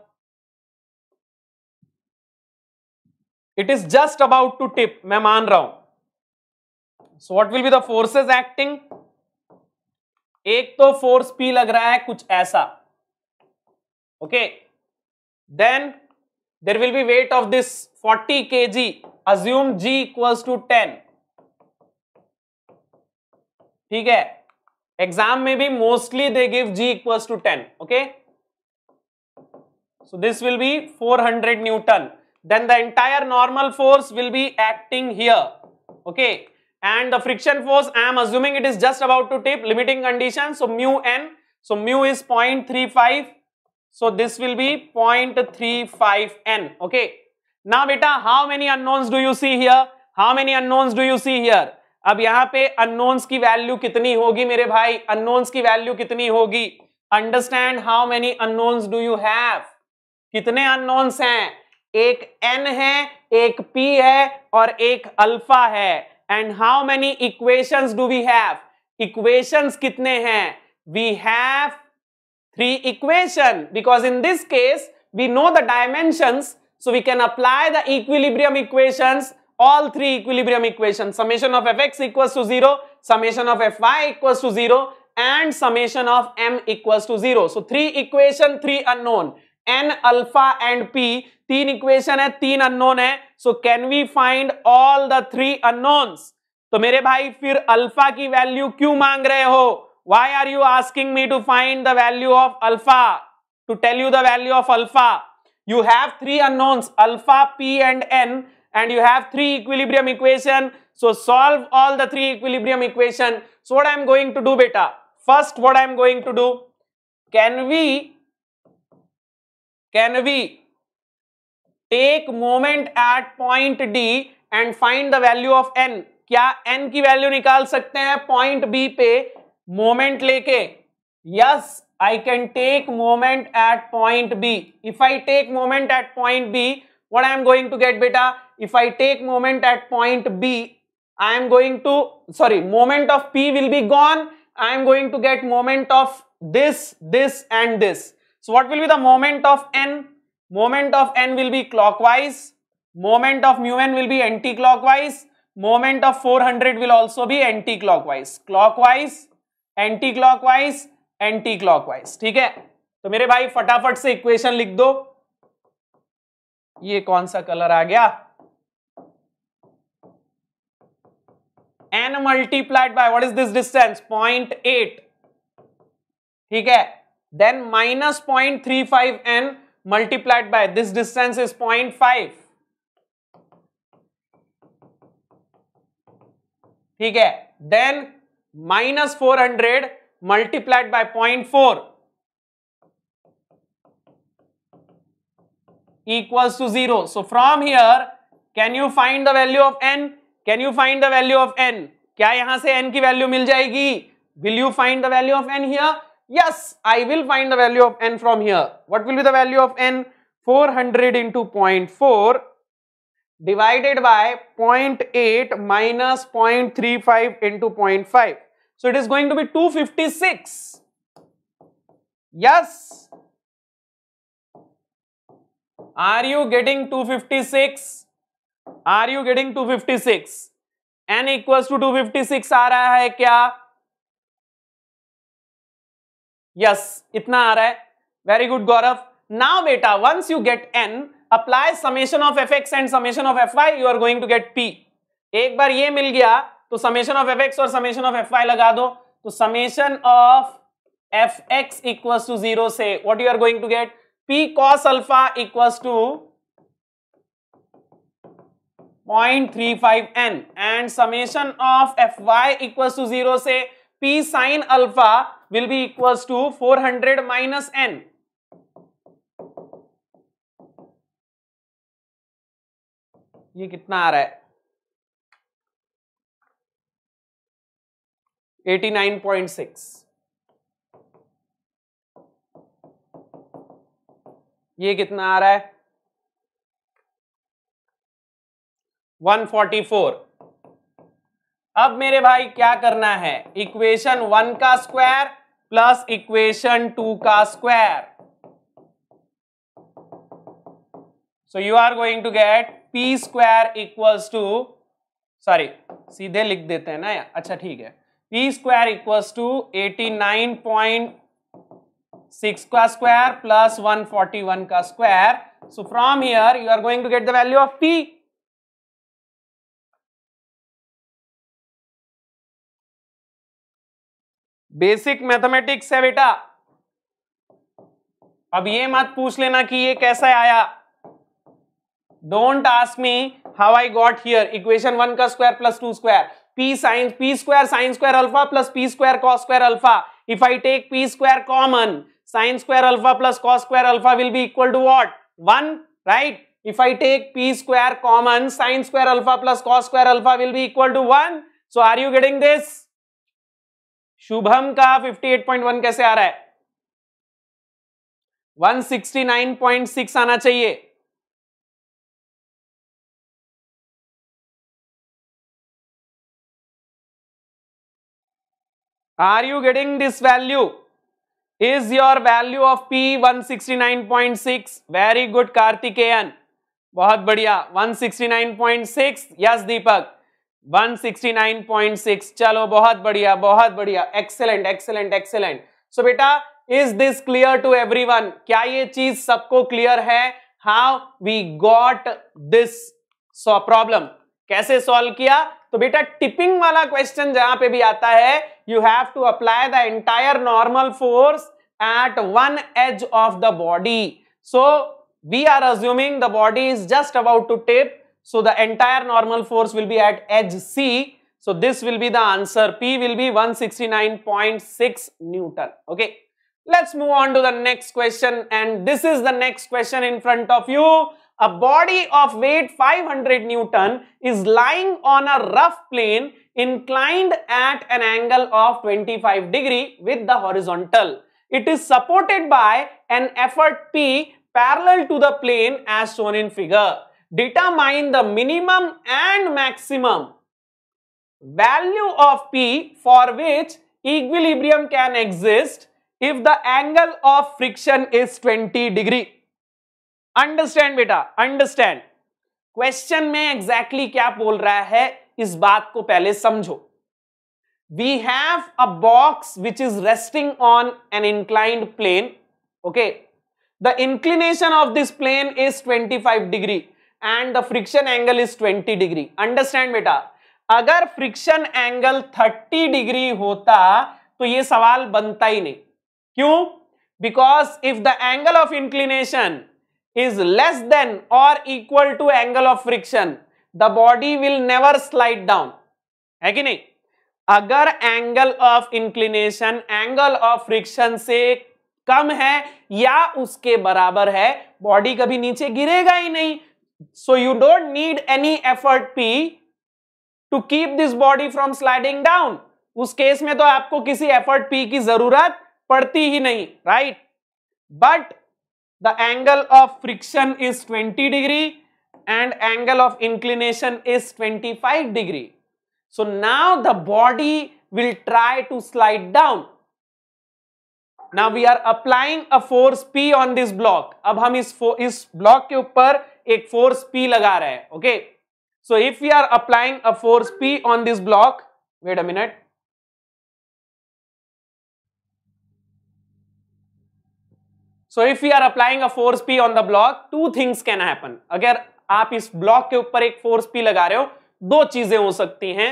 it is just about to tip मैं मान रहा हूं so what will be the forces acting एक तो फोर्स पी लग रहा है कुछ ऐसा okay then there will be weight of this 40 K G assume G equals to ten ठीक है एग्जाम में भी mostly they give G equals to ten okay this will be four 400 newton then the entire normal force will be acting here okay and the friction force i am assuming it is just about to tip limiting condition so mu n so mu is 0.35 so this will be 0.35 n okay now beta how many unknowns do you see here how many unknowns do you see here अब यहाँ पे unknowns की value कितनी होगी मेरे भाई unknowns की value कितनी होगी understand how many unknowns do you have कितने अनोन्स हैं एक एन है एक पी है और एक अल्फा है And how many equations do we have? Equations? कितने हैं we have three equation because in this case we know the dimensions so we can apply the equilibrium equations all three equilibrium equations summation of fx equals to 0 summation of fy equals to 0 and summation of m equals to 0 so three equation three unknown N alpha and P तीन equation है तीन unknown है so can we find all the three unknowns तो मेरे भाई फिर alpha की value क्यों मांग रहे हो why are you asking me to find the value of alpha to tell you the value of alpha you have three unknowns alpha P and N and you have three equilibrium equation so solve all the three equilibrium equation so what I am going to do बेटा first what I am going to do can we can we take moment at point D and find the value of N क्या N की value निकाल सकते हैं point B पे moment लेके yes I can take moment at point B if I take moment at point B what I am going to get बेटा if I take moment at point B I am going to sorry moment of P will be gone I am going to get moment of this this and this so what will be the moment of n moment of n will be clockwise moment of mu n will be anti-clockwise moment of 400 will also be anti-clockwise clockwise anti-clockwise anti-clockwise ठीक है तो मेरे भाई फटाफट से equation लिख दो ये कौन सा कलर आ गया n multiplied by what is this distance 0.8 eight ठीक है then minus 0.35 n multiplied by this distance is 0.5 ठीक है then minus four hundred equals to 0. So from here, can you find the value of n? Can you find the value of n? क्या यहां से n की value मिल जाएगी? Will you find the value of n here? Yes, I will find the value of n from here. What will be the value of n? 400 into 0.4 divided by 0.8 minus 0.35 into 0.5. So it is going to be 256. Yes. Are you getting 256? Are you getting 256? n equals to 256 आ hai kya? Yes इतना आ रहा है very good Gaurav now बेटा once you get N apply summation of F X and summation of F Y you are going to get P एक बार ये मिल गया तो समेशन ऑफ एफ एक्स और समेशन ऑफ एफ वाई लगा दो तो summation of F X equals to zero से what you are going to get P cos alpha equal to point three five N and summation of F Y equal to zero से P sine alpha will be equals to 400 minus n. ये कितना आ रहा है 89.6 ये कितना आ रहा है 144 अब मेरे भाई क्या करना है इक्वेशन वन का स्क्वायर प्लस इक्वेशन टू का square so you are going to get P square equals to sorry सीधे लिख देते हैं ना यार अच्छा ठीक है P square equals to eighty nine point six का square plus one forty one का square so from here you are going to get the value of P basic mathematics है बेटा अब ये मत पूछ लेना कि ये कैसे आया don't ask me how I got here equation one का square plus two square p sin p square sin square alpha plus p square cos square alpha if i take p square common sin square alpha plus cos square alpha will be equal to what 1 right if i take p square common sin square alpha plus cos square alpha will be equal to 1 so are you getting this Shubham का 58.1 कैसे आ रहा है 169.6 आना चाहिए are you getting this value is your value of P 169.6 very good Karthikeyan बहुत बढ़िया 169.6 yes दीपक 169.6 चलो बहुत बढ़िया बहुत बढ़िया एक्सेलेंट एक्सेलेंट एक्सेलेंट सो बेटा is this clear to everyone क्या ये चीज सबको क्लियर है how we got this problem कैसे सॉल्व किया तो बेटा टिपिंग वाला क्वेश्चन जहां पे भी आता है you have to apply the entire normal force at one edge of the body so we are assuming the body is just about to tip So the entire normal force will be at edge C. So this will be the answer. P will be 169.6 Newton. Okay. Let's move on to the next question and this is the next question in front of you. A body of weight 500 Newton is lying on a rough plane inclined at an angle of 25 degree with the horizontal. It is supported by an effort P parallel to the plane as shown in figure determine the minimum and maximum value of P for which equilibrium can exist if the angle of friction is 20 degree. Understand beta, understand. Question mein exactly kya bol raha hai, is baat ko pehle samjho. We have a box which is resting on an inclined plane, okay. The inclination of this plane is 25 degree. And the friction angle is 20 degree understand बेटा अगर friction angle 30 degree होता तो ये सवाल बनता ही नहीं क्यों because if the angle of inclination is less than और equal to angle of friction the body will never slide down है कि नहीं अगर angle of inclination angle of friction से कम है या उसके बराबर है बॉडी कभी नीचे गिरेगा ही नहीं So you don't need any effort P to keep this body from sliding down. us case mein to aapko kisi effort P ki zarurat padti hi nahi right but the angle of friction is 20 degree and angle of inclination is 25 degree. So now the body will try to slide down. Now we are applying a force P on this block अब हम इस इस block के ऊपर एक force P लगा रहे हैं okay so if we are applying a force P on this block wait a minute so if you are applying a force P on the block two things can happen अगर आप इस block के ऊपर एक force P लगा रहे हो दो चीजें हो सकती हैं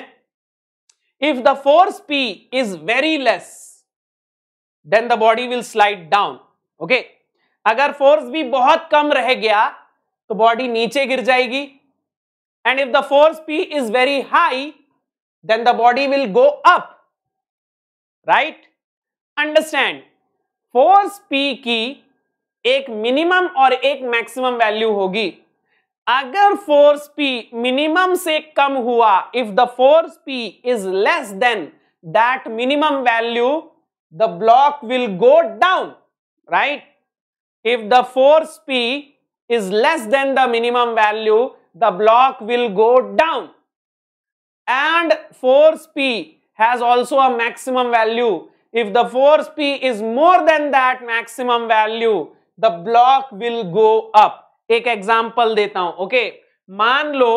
if the force P is very less then the body will slide down okay अगर फोर्स भी बहुत कम रह गया तो बॉडी नीचे गिर जाएगी and if the force P is very high then the body will go up right understand force P की एक मिनिमम और एक मैक्सिमम वैल्यू होगी अगर फोर्स पी मिनिमम से कम हुआ if the force P is less than that minimum value the block will go down, right? If the force P is less than the minimum value, the block will go down. And force P has also a maximum value. If the force P is more than that maximum value, the block will go up. ek example deta hu okay? maan lo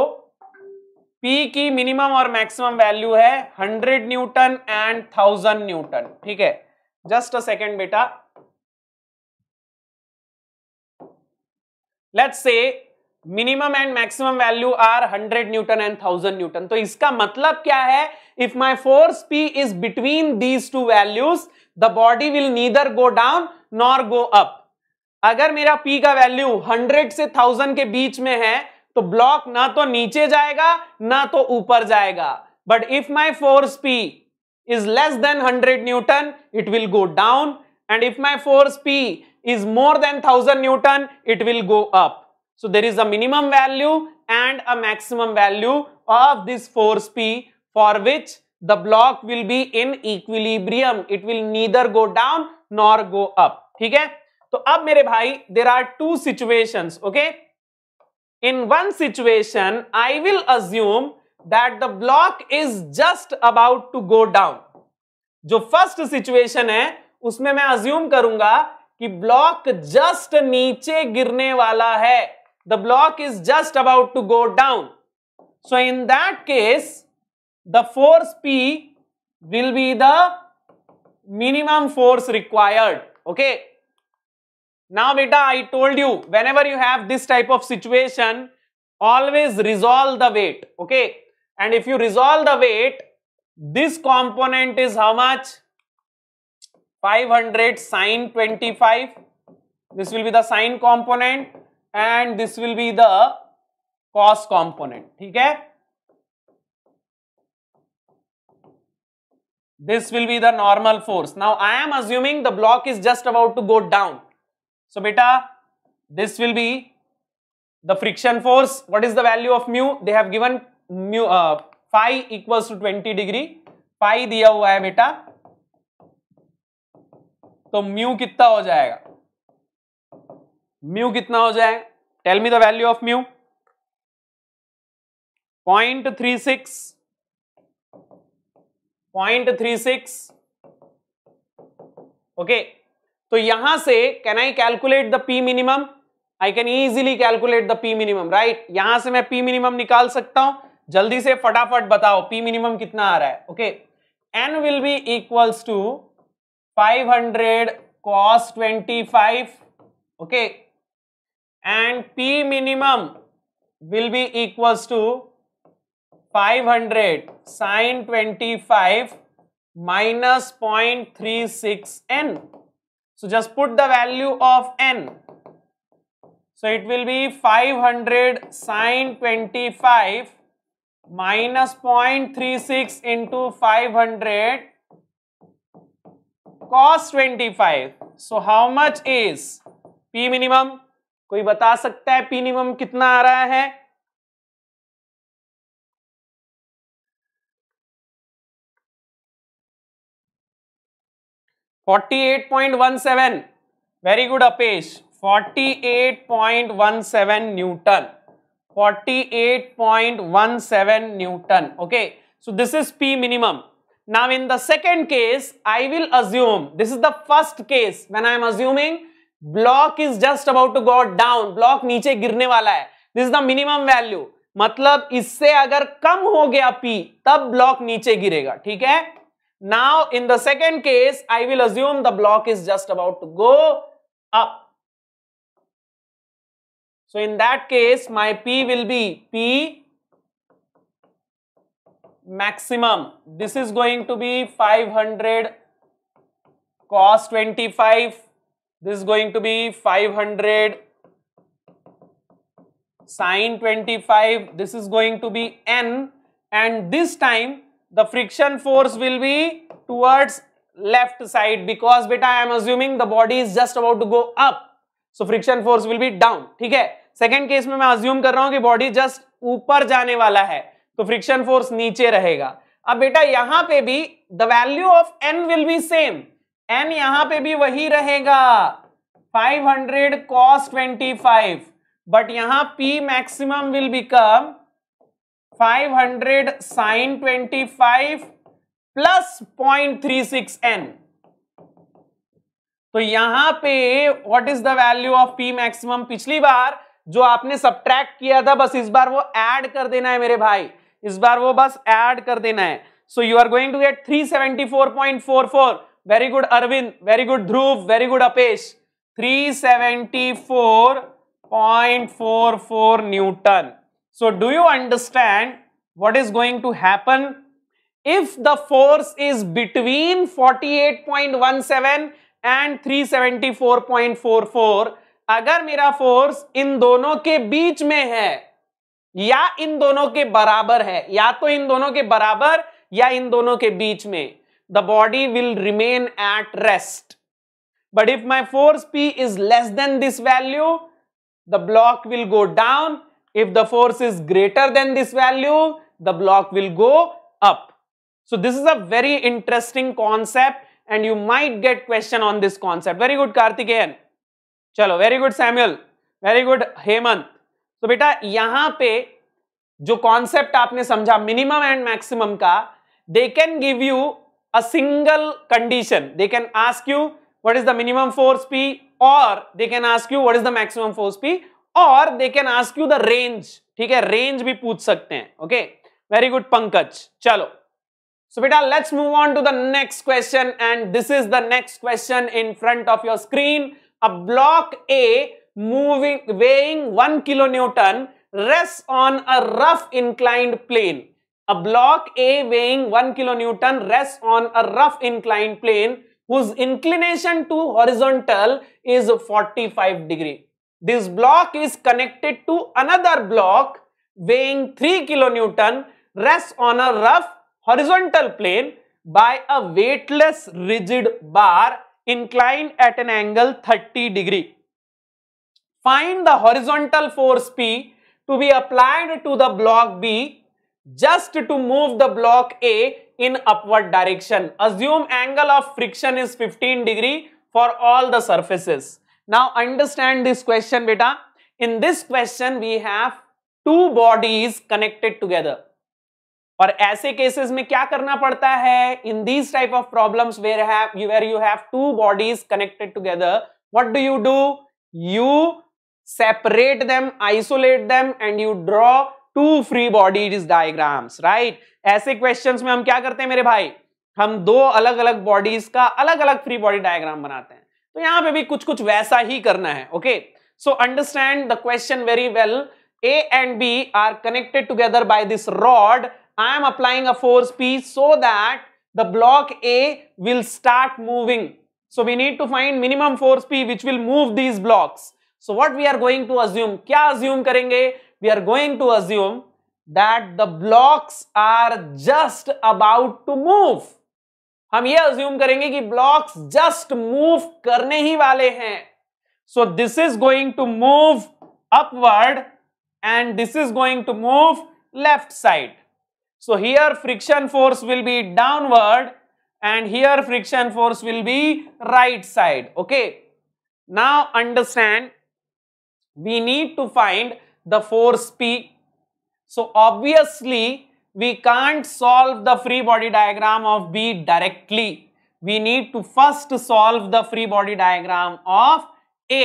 P ki minimum और maximum value hai 100 newton and 1000 newton theek hai just a second बेटा let's say minimum and maximum value are 100 newton and 1000 newton तो इसका मतलब क्या है if my force P is between these two values the body will neither go down nor go up अगर मेरा P का value 100 से 1000 के बीच में है तो ब्लॉक ना तो नीचे जाएगा ना तो ऊपर जाएगा but if my force P is less than 100 Newton, it will go down. And if my force P is more than 1000 Newton, it will go up. So there is a minimum value and a maximum value of this force P for which the block will be in equilibrium. It will neither go down nor go up. Okay. So now, my brother, there are two situations. Okay. In one situation, I will assume. That the block is just about to go down जो first situation है उसमें मैं assume करूंगा कि block just नीचे गिरने वाला है the block is just about to go down so in that case the force P will be the minimum force required okay now बेटा I told you whenever you have this type of situation always resolve the weight okay And if you resolve the weight, this component is how much? 500 sine 25. This will be the sine component and this will be the cos component. Okay? This will be the normal force. Now I am assuming the block is just about to go down. So beta, this will be the friction force. What is the value of mu? They have given mu five equals to twenty degree five दिया हुआ है बेटा तो mu कितना हो जाएगा mu कितना हो जाएगा tell me the value of mu point three six point three six okay तो यहां से can I calculate the P minimum I can easily calculate the P minimum right यहां से मैं पी मिनिमम निकाल सकता हूं जल्दी से फटाफट बताओ पी मिनिमम कितना आ रहा है okay N will be equals to 500 hundred cos twenty okay and P minimum will be equals to 500 hundred sine twenty five minus point three six N so just put the value of N so it will be 500 hundred sine twenty minus point three six into five hundred cos twenty five so how much is P minimum कोई बता सकता है P minimum कितना आ रहा है forty eight point one seven very good Apesh forty eight point one seven newton 48.17 Newton. Okay, so this is P minimum. Now in the second case, I will assume, this is the first case when I am assuming block is just about to go down, block niche girne wala hai This is the minimum value. मतलब इससे अगर कम हो गया P, तब block नीचे गिरेगा, ठीक है? Now in the second case I will assume the block is just about to go up So in that case, my P will be P maximum. This is going to be 500 cos 25. This is going to be 500 sine 25. This is going to be N. And this time, the friction force will be towards left side because beta I am assuming the body is just about to go up. So friction force will be down ठीक है second case में मैं assume कर रहा हूं कि body just ऊपर जाने वाला है तो फ्रिक्शन फोर्स नीचे रहेगा अब बेटा यहां पे भी the value of N will be same N यहां पे भी वही रहेगा 500 hundred cos twenty five but यहां P maximum will become 500 hundred sine twenty five plus point three six N तो यहां पे what is the value of P maximum पिछली बार जो आपने सब्ट्रैक्ट किया था बस इस बार वो ऐड कर देना है मेरे भाई इस बार वो बस ऐड कर देना है so you are going to get 374.44 very good Arvind very good Dhruv very good Apesh 374.44 newton so do you understand what is going to happen if the force is between 48.17 and 374.44 अगर मेरा फोर्स इन दोनों के बीच में है या इन दोनों के बराबर है या तो इन दोनों के बराबर या इन दोनों के बीच में the body will remain at rest but if my force P is less than this value the block will go down if the force is greater than this value the block will go up so this is a very interesting concept and you might get question on this concept very good kartikeyan चलो very good Samuel very good Hemant तो बेटा यहां पे जो concept आपने समझा minimum and maximum का they can give you a single condition they can ask you what is the minimum force p or they can ask you what is the maximum force p or they can ask you the range ठीक है range भी पूछ सकते हैं okay very good Pankaj चलो So beta, let's move on to the next question and this is the next question in front of your screen. A block A moving weighing 1 kilonewton rests on a rough inclined plane. A block A weighing 1 kilonewton rests on a rough inclined plane whose inclination to horizontal is 45 degree. This block is connected to another block weighing 3 kilonewton rests on a rough horizontal plane by a weightless rigid bar inclined at an angle 30 degree. Find the horizontal force P to be applied to the block B just to move the block A in upward direction. Assume angle of friction is 15 degree for all the surfaces. Now understand this question beta. In this question we have two bodies connected together. और ऐसे cases में क्या करना पड़ता है in these type of problem you have two bodies connected together what do you do you separate them isolate them and you draw two free body diagrams right ऐसे question में हम क्या करते हैं मेरे भाई हम दो अलग अलग बॉडीज का अलग अलग फ्री बॉडी डायग्राम बनाते हैं तो यहां पे भी कुछ कुछ वैसा ही करना है okay so understand the question very well A and B are connected together by this rod I am applying a force P so that the block A will start moving. So we need to find minimum force P which will move these blocks. So what we are going to assume? Kya assume karenge? We are going to assume that the blocks are just about to move. हम ये assume करेंगे कि blocks just move करने ही वाले हैं. So this is going to move upward and this is going to move left side. So here friction force will be downward and here friction force will be right side. Okay. Now understand we need to find the force P. So obviously we can't solve the free body diagram of B directly. We need to first solve the free body diagram of A.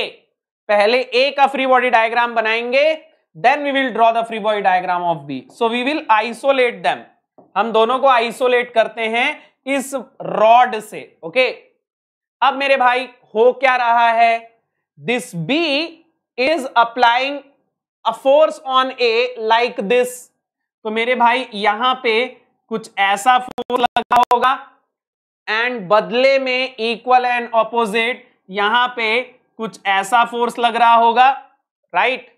पहले A का free body diagram बनाएंगे then we will draw the free body diagram of B. So we will isolate them. हम दोनों को isolate करते हैं इस rod से okay? अब मेरे भाई हो क्या रहा है this B is applying a force on A like this. तो मेरे भाई यहां पे कुछ ऐसा फोर्स लगा होगा एंड बदले में इक्वल एंड ऑपोजिट यहां पे कुछ ऐसा फोर्स लग रहा होगा राइट right?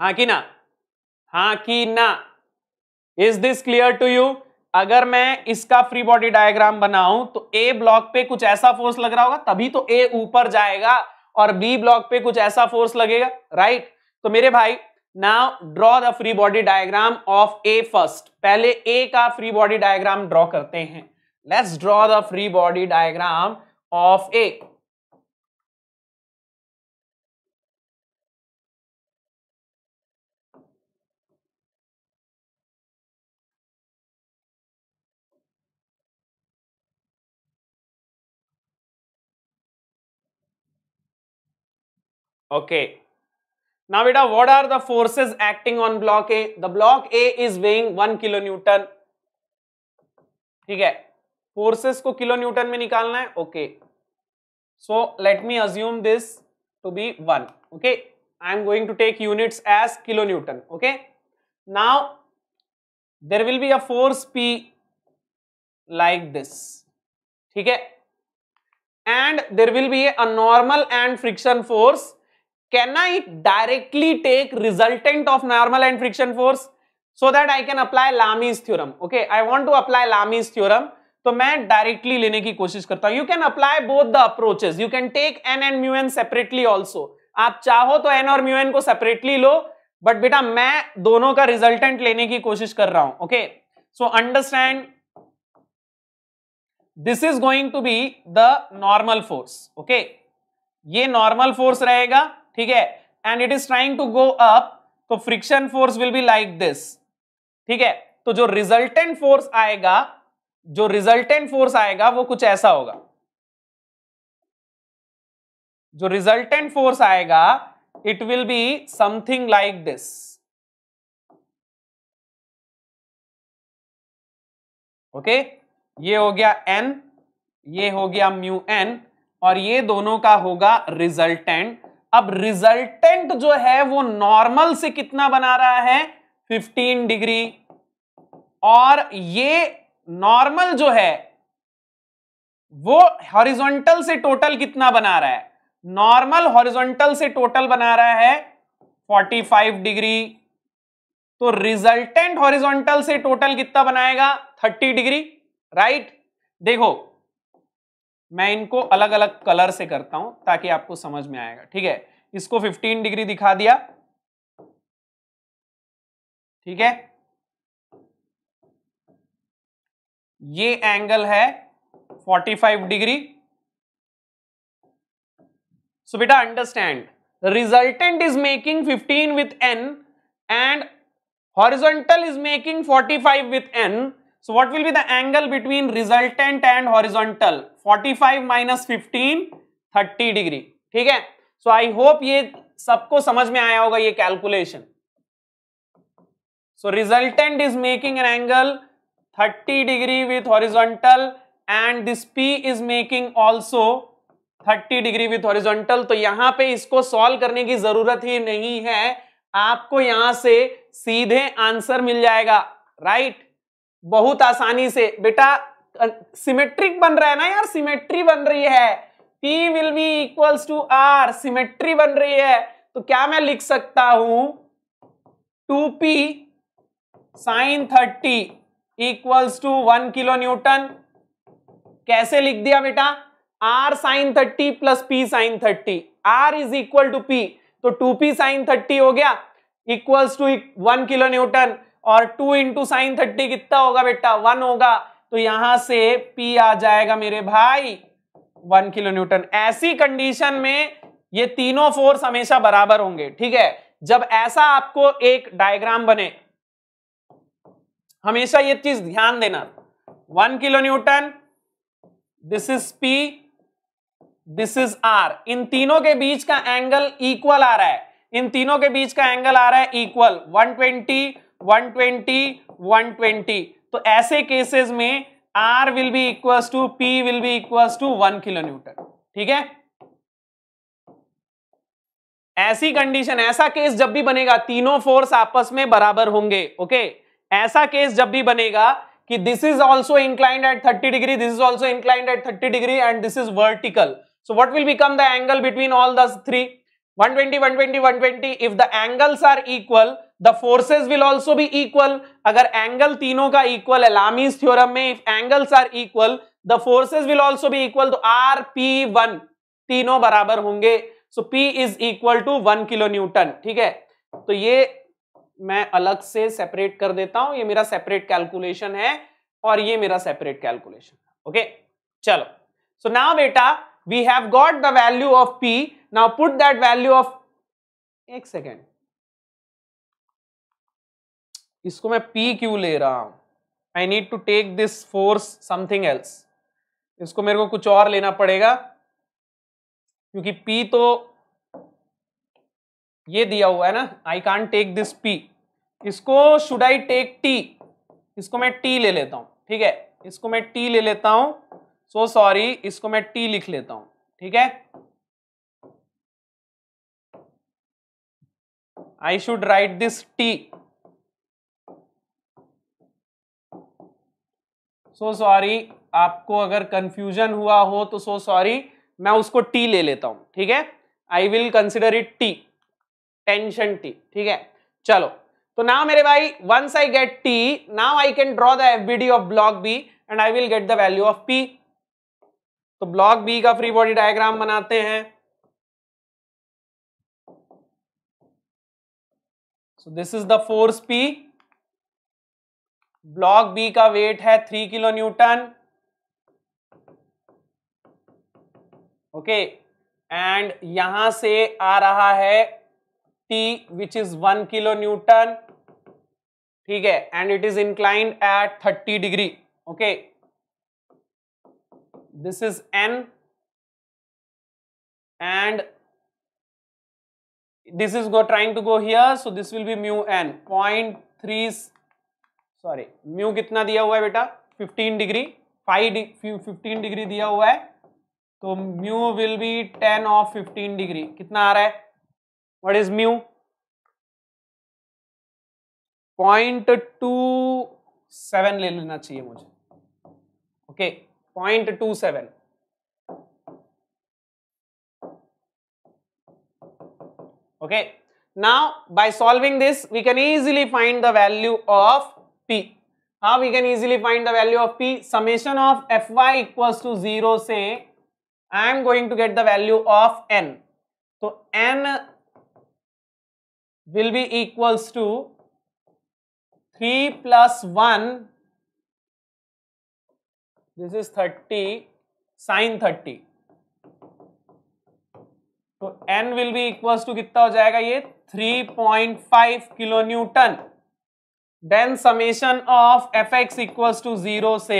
हाँ कि ना हाँ कि ना is this clear to you अगर मैं इसका फ्री बॉडी डायग्राम बनाऊं तो ए ब्लॉक पे कुछ ऐसा फोर्स लग रहा होगा तभी तो ए ऊपर जाएगा और बी ब्लॉक पे कुछ ऐसा फोर्स लगेगा राइट तो मेरे भाई now draw the free body diagram of A first पहले ए का फ्री बॉडी डायग्राम ड्रॉ करते हैं let's draw the free body diagram of A Okay. Now, beta, what are the forces acting on block A? The block A is weighing 1 kilonewton. ठीक है forces को kilo Newton में निकालना है okay so let me assume this to be one okay I am going to take units as kilo newton okay now there will be a force P like this ठीक है and there will be a normal and friction force can I directly take resultant of normal and friction force so that I can apply Lamy's theorem? Okay, I want to apply Lamy's theorem. तो मैं directly लेने की कोशिश करता हूं you can apply both the approaches you can take N and mu N separately also आप चाहो तो एन और म्यू एन को सेपरेटली लो बट बेटा मैं दोनों का रिजल्टेंट लेने की कोशिश कर रहा हूं okay so understand this is going to be the normal force okay ये नॉर्मल फोर्स रहेगा ठीक है and it is trying to go up तो friction force will be like this ठीक है तो जो रिजल्टेंट फोर्स आएगा जो रिजल्टेंट फोर्स आएगा वो कुछ ऐसा होगा जो रिजल्टेंट फोर्स आएगा it will be something like this okay ये हो गया एन ये हो गया म्यू एन और ये दोनों का होगा रिजल्टेंट अब रिजल्टेंट जो है वो नॉर्मल से कितना बना रहा है 15 डिग्री और ये नॉर्मल जो है वो हॉरिजॉन्टल से टोटल कितना बना रहा है नॉर्मल हॉरिजॉन्टल से टोटल बना रहा है 45 डिग्री तो रिजल्टेंट हॉरिजॉन्टल से टोटल कितना बनाएगा 30 डिग्री राइट देखो मैं इनको अलग अलग कलर से करता हूं ताकि आपको समझ में आएगा ठीक है इसको 15 डिग्री दिखा दिया ठीक है ये एंगल है 45 डिग्री सो बेटा understand resultant is making 15 with N and horizontal is making 45 with N So what will be the angle between resultant and horizontal? 45 minus 15, 30 degree. ठीक है सो आई होप ये सबको समझ में आया होगा ये calculation so resultant is making an angle 30 degree with horizontal and this P is making also 30 degree with horizontal तो यहां पे इसको सॉल्व करने की जरूरत ही नहीं है आपको यहां से सीधे आंसर मिल जाएगा राइट right? बहुत आसानी से बेटा सिमेट्रिक बन रहा है ना यार सिमेट्री बन रही है P will be equals to R symmetry बन रही है तो क्या मैं लिख सकता हूं two P sine thirty equals to one kilo newton कैसे लिख दिया बेटा R sine thirty plus P sine thirty R is equal to P तो टू पी साइन थर्टी हो गया equals to one kilo newton और टू इंटू साइन थर्टी कितना होगा बेटा वन होगा तो यहां से पी आ जाएगा मेरे भाई वन किलो न्यूटन ऐसी कंडीशन में ये तीनों फोर्स हमेशा बराबर होंगे ठीक है जब ऐसा आपको एक डायग्राम बने हमेशा ये चीज ध्यान देना one kilo newton this is P this is R इन तीनों के बीच का एंगल इक्वल आ रहा है इन तीनों के बीच का एंगल आ रहा है इक्वल 120 120 120 तो ऐसे केसेस में R will be equals to P will be equals to one kilo newton ठीक है ऐसी कंडीशन ऐसा केस जब भी बनेगा तीनों फोर्स आपस में बराबर होंगे ओके ऐसा केस जब भी बनेगा कि this is also inclined at 30 degree this is also inclined at 30 degree and this is vertical so what will become the angle between all the three 120 120 120 अगर एंगल तीनों का इक्वल है में इफ एंगल्स भी तो आर पी वन तीनों बराबर होंगे so P is equal to one kilo newton ठीक है तो ये मैं अलग से सेपरेट कर देता हूं ये मेरा सेपरेट कैलकुलेशन है और ये मेरा सेपरेट कैलकुलेशन ओके चलो सो नाउ बेटा we have got the value of P Now put that value of एक सेकेंड इसको मैं पी क्यू ले रहा हूं I need to take this force something else इसको मेरे को कुछ और लेना पड़ेगा क्योंकि P तो ये दिया हुआ है ना I can take this P इसको शुड आई टेक टी इसको मैं टी ले लेता हूं ठीक है इसको मैं टी ले लेता हूं सो so सॉरी इसको मैं टी लिख लेता हूं ठीक है I should write this T. So so sorry आपको अगर कंफ्यूजन हुआ हो तो सो so सॉरी मैं उसको टी ले लेता हूं ठीक है I will consider it T tension T ठीक है चलो तो नाउ मेरे भाई once I get T now I can draw the F B D of block B and I will get the value of P तो block B का free body diagram बनाते हैं so this is the force P block B का weight है three kilo newton okay and यहां से आ रहा है T which is one kilo newton ठीक है and it is inclined at thirty degree okay this is N and this is go trying to go here so this will be mu n 0.3 sorry mu kitna diya hua hai beta 15 degree 5 15 degree diya hua hai तो mu will be 10 of 15 degree kitna aa raha hai what is mu 0.27 ले लेना चाहिए मुझे okay okay, 0.27 Okay. Now, by solving this, we can easily find the value of P. How we can easily find the value of P? Summation of Fy equals to 0 say, I am going to get the value of N. So, N will be equals to 3 plus 1, this is 30, sine 30. तो n will be equals to कितना हो जाएगा ये 3.5 kilo newton then summation of F X equals to zero से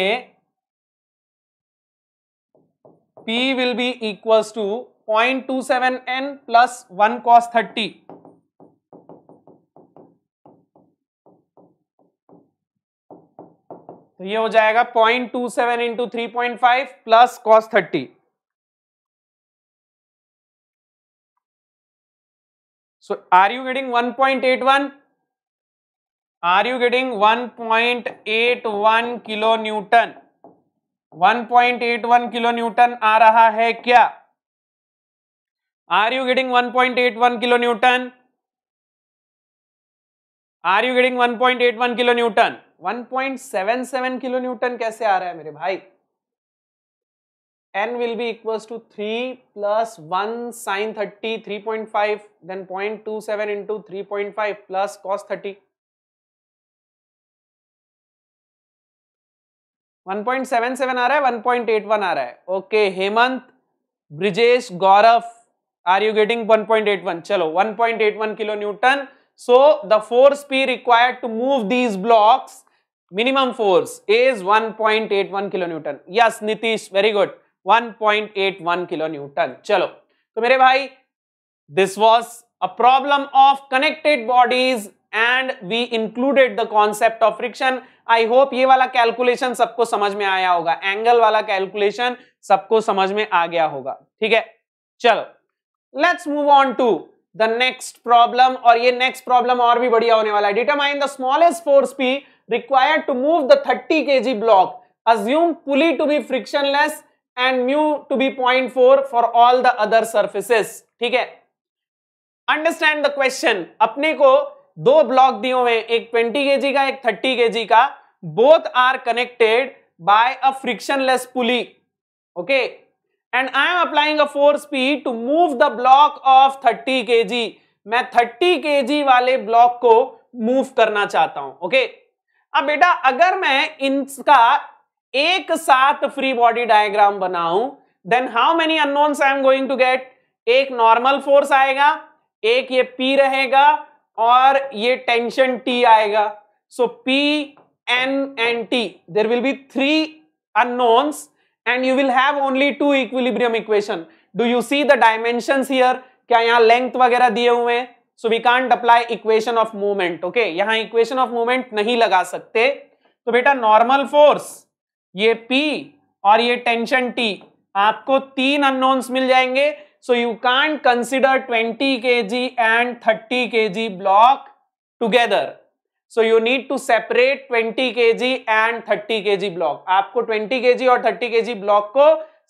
p will be equals to 0.27 n plus 1 cos 30 तो ये हो जाएगा 0.27 into three point five plus cos thirty So are you getting 1.81? Are you getting 1.81 kilo newton 1.81 kilo newton आ रहा है क्या are you getting 1.81 kilo newton are you getting 1.81 kilo newton 1.77 kilo newton कैसे आ रहा है मेरे भाई n will be equals to 3 plus 1 sine 30 3.5 then 0.27 into 3.5 plus cos 30. 1.77 आ रहा है 1.81 आ रहा है okay Hemant Brijesh Gaurav are you getting 1.81 चलो 1.81 kilo newton so the force P required to move these blocks minimum force is 1.81 kilo newton yes Nitish very good 1.81 kilo newton चलो तो मेरे भाई this was a problem of connected bodies and we included the concept of friction I hope ये वाला calculation सबको समझ में आया होगा एंगल वाला कैलकुलेशन सबको समझ में आ गया होगा ठीक है चलो let's move on to the next problem और ये नेक्स्ट प्रॉब्लम और भी बढ़िया होने वाला है determine the smallest force P required to move the 30 kg block assume pulley to be frictionless and mu to be point four for all the other surfaces ठीक है अंडरस्टैंड द क्वेश्चन अपने को दो ब्लॉक दिए हुए एक 20 के का एक 30 के का both are connected by a frictionless pulley okay and I am applying a force P to move the block of 30 K मैं 30 के वाले ब्लॉक को मूव करना चाहता हूं ओके okay? अब बेटा अगर मैं इनका एक साथ फ्री बॉडी डायग्राम बनाऊं then how many unknowns I am going to get एक नॉर्मल फोर्स आएगा एक ये पी रहेगा और ये टेंशन टी आएगा so P N N T there will be three unknowns and you will have only two equilibrium equation do you see the dimension here क्या यहां लेंथ वगैरह दिए हुए हैं so we can't apply equation of movement okay यहां equation of movement नहीं लगा सकते तो बेटा नॉर्मल फोर्स ये P और ये टेंशन T आपको तीन अननोन्स मिल जाएंगे सो यू कैन कंसिडर 20 के जी and 30 kg block together so you need to separate 20 के जी एंड 30 के जी ब्लॉक आपको 20 के जी और 30 के जी ब्लॉक को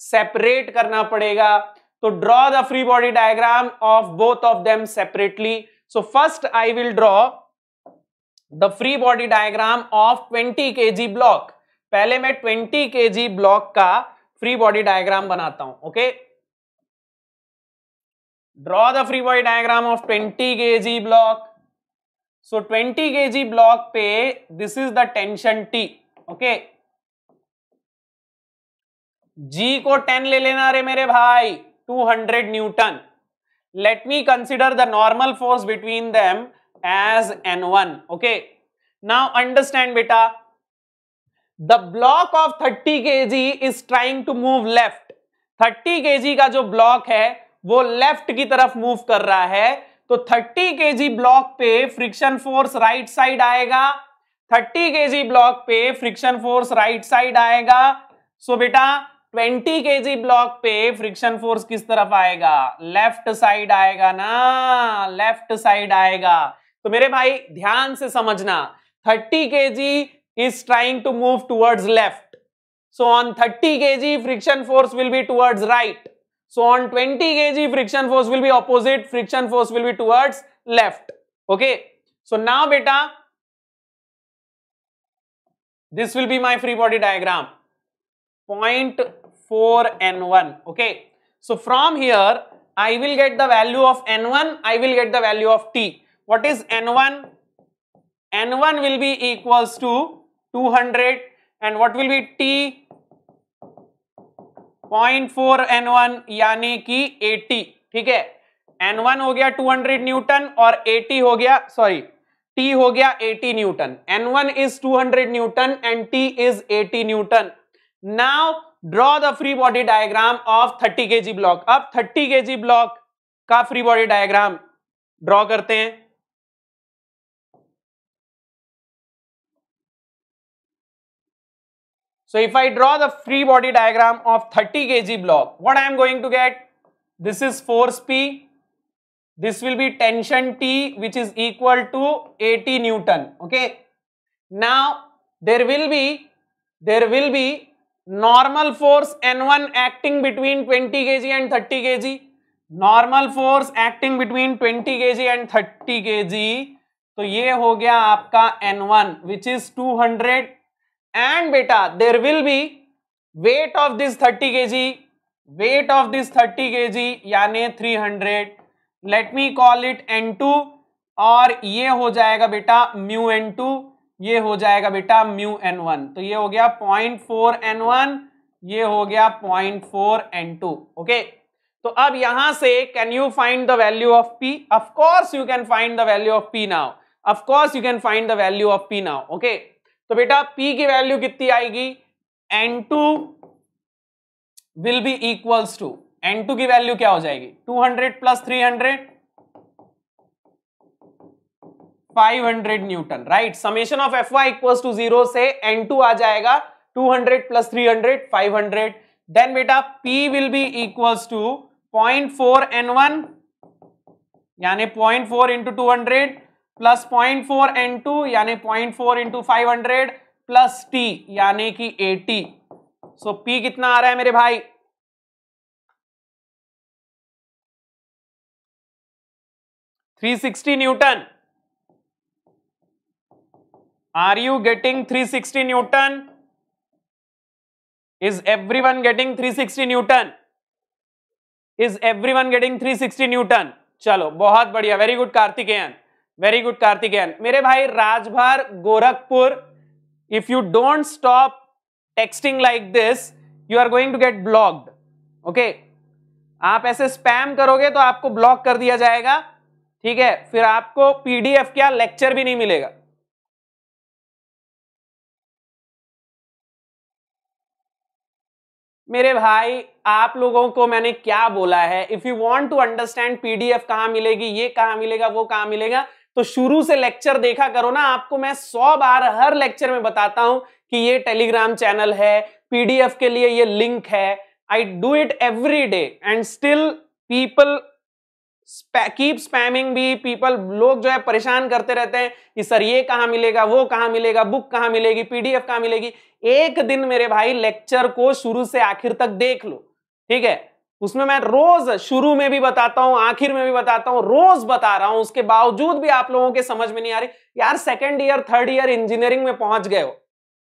सेपरेट करना पड़ेगा तो draw the free body diagram of both of them separately so first I will draw the free body diagram of 20 kg block पहले मैं twenty K block का फ्री बॉडी डायग्राम बनाता हूं okay draw the free body diagram of twenty K block so twenty K block पे this is the tension T okay G को 10 ले लेना रे मेरे भाई 200 newton me consider the normal force between them as N one okay now understand बेटा the block of thirty kg is trying to move left thirty kg का जो block है वो लेफ्ट की तरफ मूव कर रहा है तो थर्टी के जी ब्लॉक पे फ्रिक्शन फोर्स राइट साइड आएगा थर्टी के जी ब्लॉक पे फ्रिक्शन फोर्स राइट साइड आएगा सो बेटा ट्वेंटी के जी ब्लॉक पे फ्रिक्शन फोर्स किस तरफ आएगा लेफ्ट साइड आएगा ना लेफ्ट साइड आएगा तो मेरे भाई ध्यान से समझना thirty kg is trying to move towards left. So on 30 kg friction force will be towards right. So on 20 kg friction force will be opposite, friction force will be towards left. Okay. So now beta, this will be my free body diagram. 0.4 N1. Okay. So from here, I will get the value of N1, I will get the value of T. What is N1? N1 will be equals to 200 and what will be t 0.4 n1 यानी कि 80 ठीक है n1 हो गया 200 Newton और 80 हो गया sorry t हो गया 80 newton n1 to 200 newton and t is 80 newton now draw the free body diagram of 30 G block अब 30 जी ब्लॉक का फ्री बॉडी डायग्राम ड्रॉ करते हैं So if I draw the free body diagram of 30 kg block, what I am going to get? This is force P. This will be tension T which is equal to 80 Newton. Okay. Now there will be, there will be normal force N1 acting between 20 kg and 30 kg. Normal force acting between 20 kg and 30 kg. तो ये हो गया आपका N1 which is 200 and beta there will be weight of this 30 kg weight of this 30 G यानी 300 me call it N two और ये हो जाएगा बेटा म्यू एन टू ये हो जाएगा बेटा म्यू एन वन तो ये हो गया पॉइंट फोर एन वन ये हो गया point four N two okay तो अब यहां से can you find the value of P of course you can find the value of P now of course you can find the value of P now okay तो बेटा P की value कितनी आएगी N2 will be equals to N2 की value क्या हो जाएगी 200 plus five hundred newton right summation of F Y equal to zero से N2 आ जाएगा 200 plus three hundred five hundred then बेटा P will be equals to N one यानी point four into two hundred plus point four N two यानी point four into five hundred plus T यानी कि eighty so P कितना आ रहा है मेरे भाई three sixty newton are you getting three sixty newton is everyone getting three sixty newton is everyone getting three sixty newton चलो बहुत बढ़िया very good Karthikeyan very good Karthikeyan मेरे भाई Rajbhar Gorakhpur if you don't stop texting like this you are going to get blocked okay आप ऐसे spam करोगे तो आपको ब्लॉक कर दिया जाएगा ठीक है फिर आपको पीडीएफ क्या लेक्चर भी नहीं मिलेगा मेरे भाई आप लोगों को मैंने क्या बोला है if you want to understand PDF कहां मिलेगी ये कहां मिलेगा वो कहां मिलेगा तो शुरू से लेक्चर देखा करो ना आपको मैं सौ बार हर लेक्चर में बताता हूं कि ये टेलीग्राम चैनल है पीडीएफ के लिए ये लिंक है I do it every day and still people keep spamming भी पीपल लोग जो है परेशान करते रहते हैं कि सर ये कहां मिलेगा वो कहां मिलेगा बुक कहां मिलेगी पीडीएफ कहां मिलेगी एक दिन मेरे भाई लेक्चर को शुरू से आखिर तक देख लो ठीक है उसमें मैं रोज शुरू में भी बताता हूं आखिर में भी बताता हूं रोज बता रहा हूं उसके बावजूद भी आप लोगों के समझ में नहीं आ रही यार second year third year engineering में पहुंच गए हो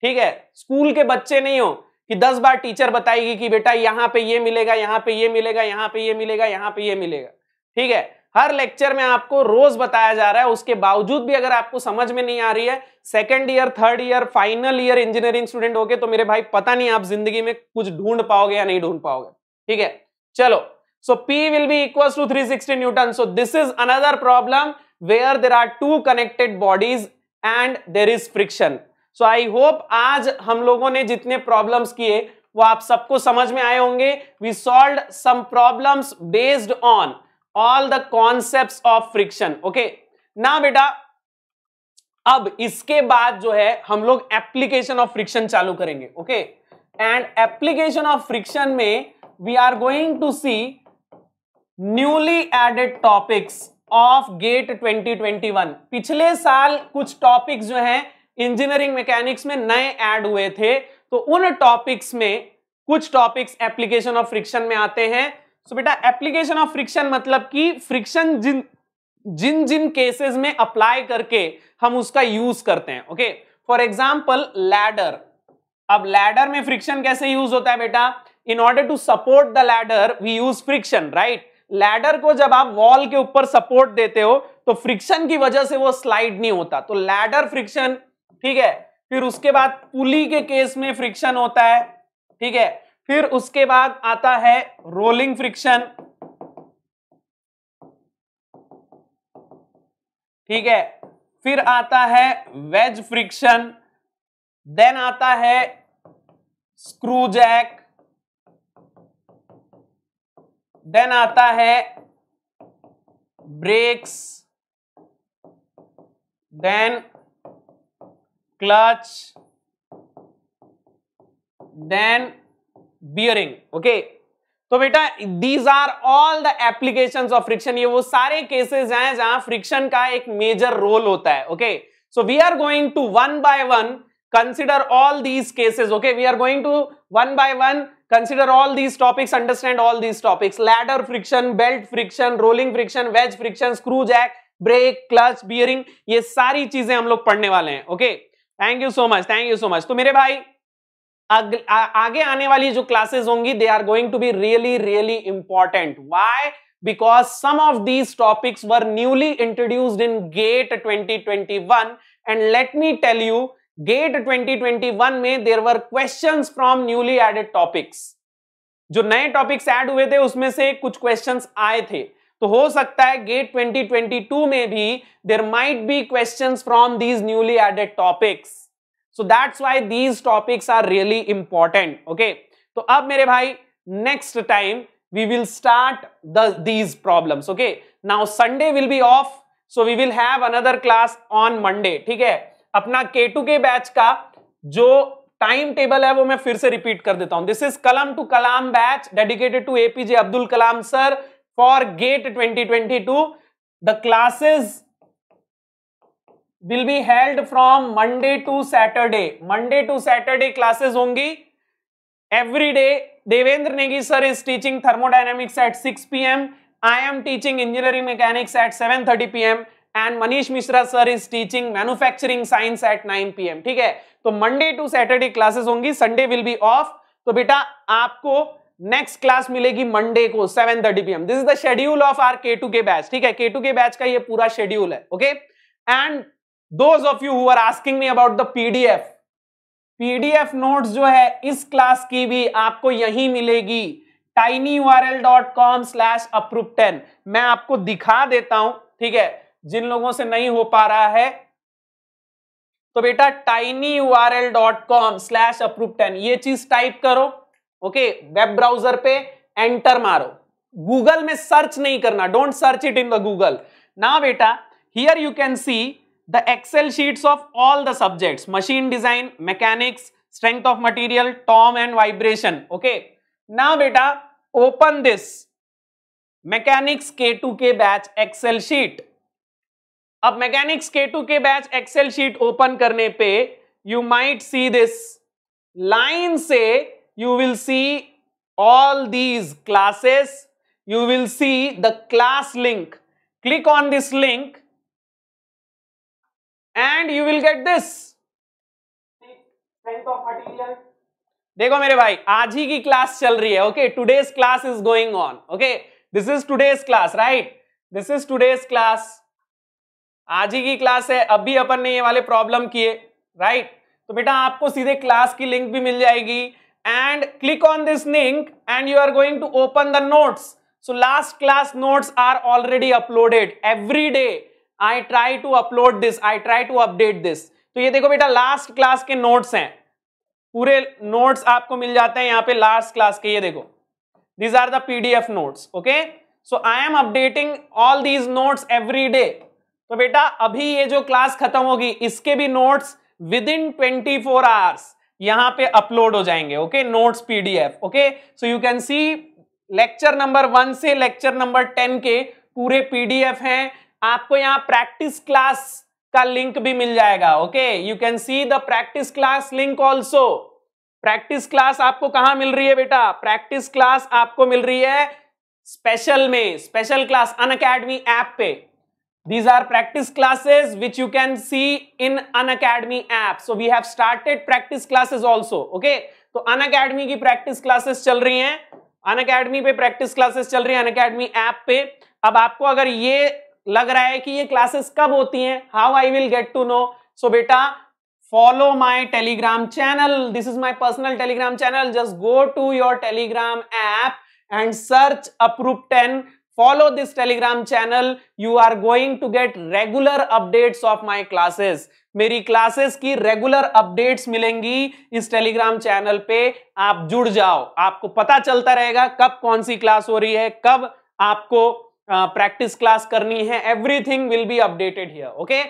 ठीक है स्कूल के बच्चे नहीं हो कि दस बार टीचर बताएगी कि बेटा यहाँ पे ये मिलेगा यहां पे ये मिलेगा यहां पे ये मिलेगा यहां पे ये मिलेगा ठीक है हर लेक्चर में आपको रोज बताया जा रहा है उसके बावजूद भी अगर आपको समझ में नहीं आ रही है second year third year final year engineering student हो गए तो मेरे भाई पता नहीं आप जिंदगी में कुछ ढूंढ पाओगे या नहीं ढूंढ पाओगे ठीक है चलो so P will be equal to three sixty newton so this is another problem where there are two connected bodies and there is friction so I hope आज हम लोगों ने जितने प्रॉब्लम किए वो आप सबको समझ में आए होंगे we solve some problem based on all the concept of friction okay ना बेटा अब इसके बाद जो है हम लोग एप्लीकेशन ऑफ फ्रिक्शन चालू करेंगे okay and application of friction में we are going to see newly added topics of GATE 2021 पिछले साल कुछ टॉपिक्स जो हैं इंजीनियरिंग मैकेनिक्स में नए ऐड हुए थे तो उन टॉपिक्स में कुछ टॉपिक्स एप्लीकेशन ऑफ फ्रिक्शन में आते हैं सो बेटा एप्लीकेशन ऑफ फ्रिक्शन मतलब कि फ्रिक्शन जिन जिन जिन केसेस में अप्लाई करके हम उसका यूज करते हैं ओके फॉर एग्जाम्पल लैडर अब लैडर में फ्रिक्शन कैसे यूज होता है बेटा in order to support the ladder we use friction right ladder को जब आप वॉल के ऊपर सपोर्ट देते हो तो फ्रिक्शन की वजह से वो स्लाइड नहीं होता तो लैडर फ्रिक्शन ठीक है फिर उसके बाद पुली के केस में फ्रिक्शन होता है ठीक है फिर उसके बाद आता है रोलिंग फ्रिक्शन ठीक है फिर आता है वेज फ्रिक्शन देन आता है स्क्रू जैक देन आता है brakes then clutch then bearing okay तो बेटा these are all the application of friction ये वो सारे केसेस हैं जहां फ्रिक्शन का एक मेजर रोल होता है okay so we are going to one by one consider all these cases okay we are going to one by one consider all these topics understand all these topics ladder friction belt friction rolling friction wedge friction screw jack brake clutch bearing ये सारी चीजें हम लोग पढ़ने वाले हैं okay thank you so much thank you so much तो मेरे भाई अग, आ, आगे आने वाली जो क्लासेस होंगी they are going to be really really important why because some of these topics were newly introduced in GATE 2021 and let me tell you GATE 2021 में there were question from newly added topics जो नए topics add हुए थे उसमें से कुछ question आए थे तो हो सकता है गेट 2022 में भी there might be question from these newly added topics so that's why these topics are really important okay तो अब मेरे भाई next time we will start the these problems okay now sunday will be off so we will have another class on monday theek hai अपना के two K batch का जो time table है वो मैं फिर से रिपीट कर देता हूं this is Kalam to Kalam batch dedicated to APJ Abdul Kalam sir for GATE twenty twenty two the classes will be held from Monday to Saturday Monday to Saturday classes होंगी every day Devendra Negi sir is teaching thermodynamics at six p m I am teaching engineering mechanics at seven thirty p m and Manish Mishra sir is teaching manufacturing science at 9 pm ठीक है तो Monday to Saturday classes होंगी Sunday will be off तो बेटा आपको next class मिलेगी Monday को seven thirty am this is the schedule of our K two K batch ठीक है के टू के बैच का ये पूरा शेड्यूल है okay and those of you who are asking me about the PDF PDF note जो है इस क्लास की भी आपको यही मिलेगी tinyurl.com slash approve10 मैं आपको दिखा देता हूं ठीक है जिन लोगों से नहीं हो पा रहा है तो बेटा tiny U R L dot com slash approve ten ये चीज टाइप करो ओके वेब ब्राउजर पे एंटर मारो गूगल में सर्च नहीं करना don't search it in the Google ना बेटा here you can see the excel sheets of all the subjects machine design mechanics strength of material TOM and vibration okay ना बेटा open this mechanics K two K batch excel sheet अब mechanics K two K batch excel sheet open करने पे you might see this line से you will see all these classes you will see the class link click on this link and you will get this देखो मेरे भाई आज ही की class चल रही है okay today's class is going on okay this is today's class right this is today's class आज ही की क्लास है अभी अपन ने ये वाले प्रॉब्लम किए राइट तो बेटा आपको सीधे क्लास की लिंक भी मिल जाएगी and click on this link and you are going to open the notes so last class notes are already uploaded every day I try to upload this I try to update this तो ये देखो बेटा last class के notes हैं पूरे notes आपको मिल जाते हैं यहाँ पे लास्ट क्लास के ये देखो these are the F notes okay so I am updating all these notes every day तो बेटा अभी ये जो क्लास खत्म होगी इसके भी notes within twenty four hours यहां पे अपलोड हो जाएंगे okay notes PDF okay so you can see lecture number one से लेक्चर नंबर टेन के पूरे पीडीएफ हैं आपको यहाँ प्रैक्टिस क्लास का लिंक भी मिल जाएगा okay you can see the practice class link also practice class आपको कहां मिल रही है बेटा प्रैक्टिस क्लास आपको मिल रही है स्पेशल में special class Unacademy app पे These are practice classes which you can see in Unacademy app. So we have started practice classes also. Okay. तो Unacademy ki practice classes चल रही हैं. Unacademy pe practice classes चल रही हैं Unacademy app pe ab aapko agar ye lag raha hai ki ye classes kab hoti hain How I will get to know? So beta follow my Telegram channel. This is my personal Telegram channel. Just go to your Telegram app and search Approve 10. follow this telegram channel you are going to get regular updates of my classes मेरी classes की regular updates मिलेंगी इस Telegram channel पे आप जुड़ जाओ आपको पता चलता रहेगा कब कौन सी क्लास हो रही है कब आपको प्रैक्टिस क्लास करनी है everything will be updated here okay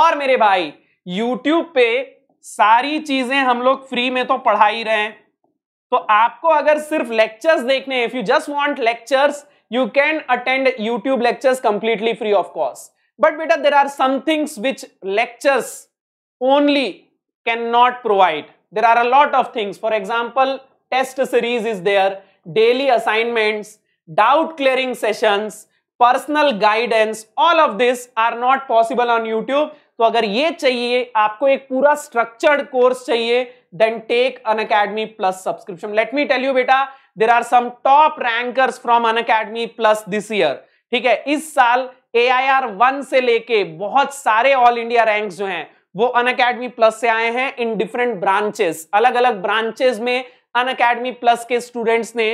और मेरे भाई यूट्यूब पे सारी चीजें हम लोग फ्री में तो पढ़ा ही रहे हैं तो आपको अगर सिर्फ लेक्चर्स देखने if you just want lectures you can attend YouTube lectures completely free of cost. But beta, there are some things which lectures only cannot provide. There are a lot of things. For example, test series is there, daily assignments, doubt clearing sessions, personal guidance. All of this are not possible on YouTube. So, if ये चाहिए आपको एक पूरा structured course चाहिए then take Unacademy plus subscription let me tell you there are some top rankers from Unacademy plus this year ठीक है इस साल ए आई आर वन से लेके बहुत सारे ऑल इंडिया रैंक जो हैं वो अन अकेडमी प्लस से आए हैं इन डिफरेंट ब्रांचेस अलग अलग ब्रांचेस में अन अकेडमी प्लस के स्टूडेंट्स ने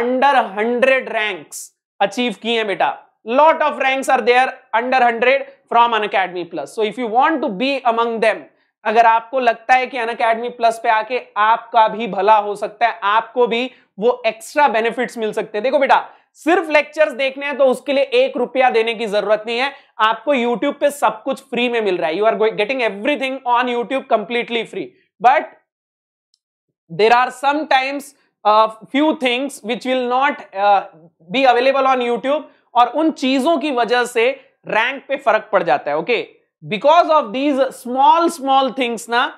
अंडर हंड्रेड रैंक्स अचीव किए हैं बेटा lot of ranks are there under hundred from Unacademy plus so if you want to be among them अगर आपको लगता है कि अन अकेडमी प्लस पे आके आपका भी भला हो सकता है आपको भी वो एक्स्ट्रा बेनिफिट्स मिल सकते हैं देखो बेटा सिर्फ लेक्चर्स देखने हैं तो उसके लिए एक रुपया देने की जरूरत नहीं है आपको यूट्यूब पे सब कुछ फ्री में मिल रहा है you are getting everything on YouTube completely free but there are sometimes few things which will not be available on YouTube और उन चीजों की वजह से रैंक पे फर्क पड़ जाता है okay okay? because of these small, small things, na,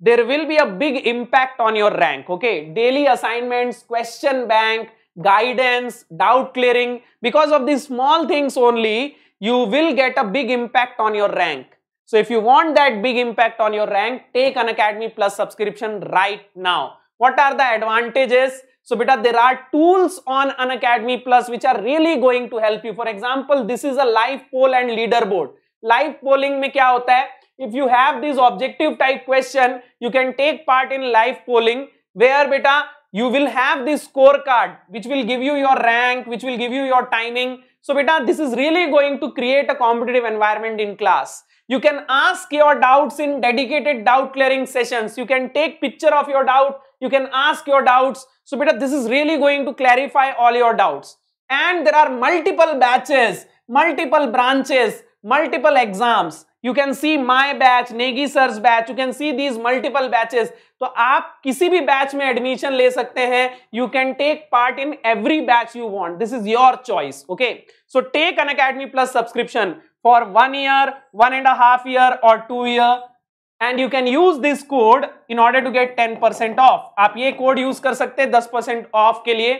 there will be a big impact on your rank. Okay, daily assignments, question bank, guidance, doubt clearing. Because of these small things only, you will get a big impact on your rank. So if you want that big impact on your rank, take an Academy Plus subscription right now. What are the advantages? So beta, there are tools on an Academy Plus which are really going to help you. For example, this is a live poll and leaderboard. Live polling में क्या होता है if you have this objective type question you can take part in live polling where बेटा you will have this scorecard which will give you your rank which will give you your timing so beta this is really going to create a competitive environment in class you can ask your doubts in dedicated doubt clearing sessions you can take picture of your doubt you can ask your doubts so beta this is really going to clarify all your doubts and there are multiple batches multiple branches multiple exams you can see my batch Negi sirs batch you can see these multiple batches तो आप किसी भी batch में admission ले सकते हैं you can take part in every batch you want this is your choice okay so take Unacademy plus subscription for one year one and half year और two year and you can use this code in order to get ten percent off आप ये code use कर सकते हैं दस percent of के लिए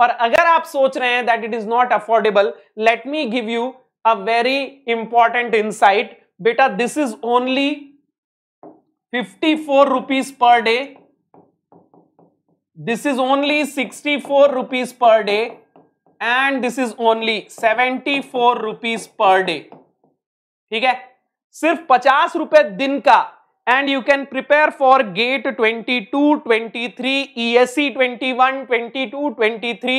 और अगर आप सोच रहे हैं that it is not affordable let me give you a very important insight. Beta, this is only 54 rupees per day. This is only 64 rupees per day. And this is only 74 rupees per day. theek hai sirf 50 rupees din ka and you can prepare for gate 22 23 esc 21 22 23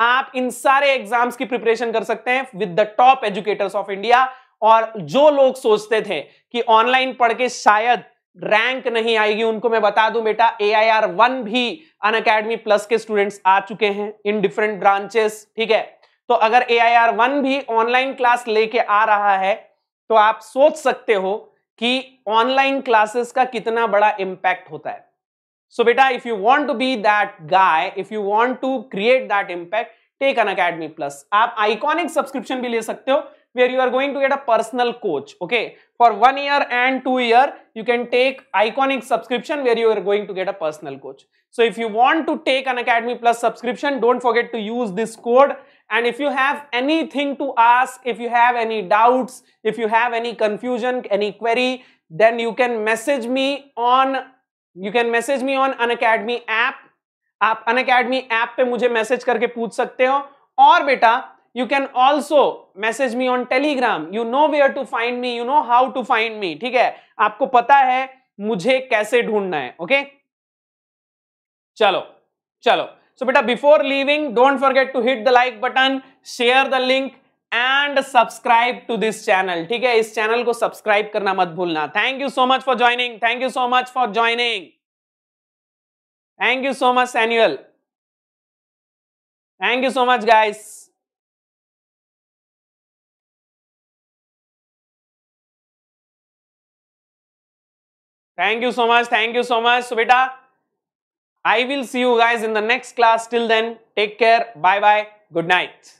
आप इन सारे exams की preparation कर सकते हैं with the top educators of India और जो लोग सोचते थे कि ऑनलाइन पढ़ के शायद रैंक नहीं आएगी उनको मैं बता दूं बेटा ए आई आर वन भी अन अकेडमी प्लस के स्टूडेंट्स आ चुके हैं इन डिफरेंट ब्रांचेस ठीक है तो अगर ए आई आर वन भी ऑनलाइन क्लास लेके आ रहा है तो आप सोच सकते हो कि ऑनलाइन क्लासेस का कितना बड़ा इंपैक्ट होता है So beta, if you want to be that guy, if you want to create that impact, take an Academy Plus. आप iconic subscription भी ले सकते हो where you are going to get a personal coach okay for one year and two year you can take iconic subscription where you are going to get a personal coach so if you want to take an academy plus subscription don't forget to use this code and if you have anything to ask if you have any doubts if you have any confusion any query then you can message me on you can message me on Unacademy app आप Unacademy app पे मुझे message करके पूछ सकते हो और बेटा you can also message me on Telegram you know where to find me you know how to find me ठीक है आपको पता है मुझे कैसे ढूंढना है ओके चलो चलो सो so, बेटा before leaving don't forget to hit the like button share the link and subscribe to this channel ठीक है इस चैनल को सब्सक्राइब करना मत भूलना thank you so much for joining thank you so much for joining thank you so much Samuel thank you so much guys thank you so much thank you so much बेटा I will see you guys in the next class till then take care bye bye good night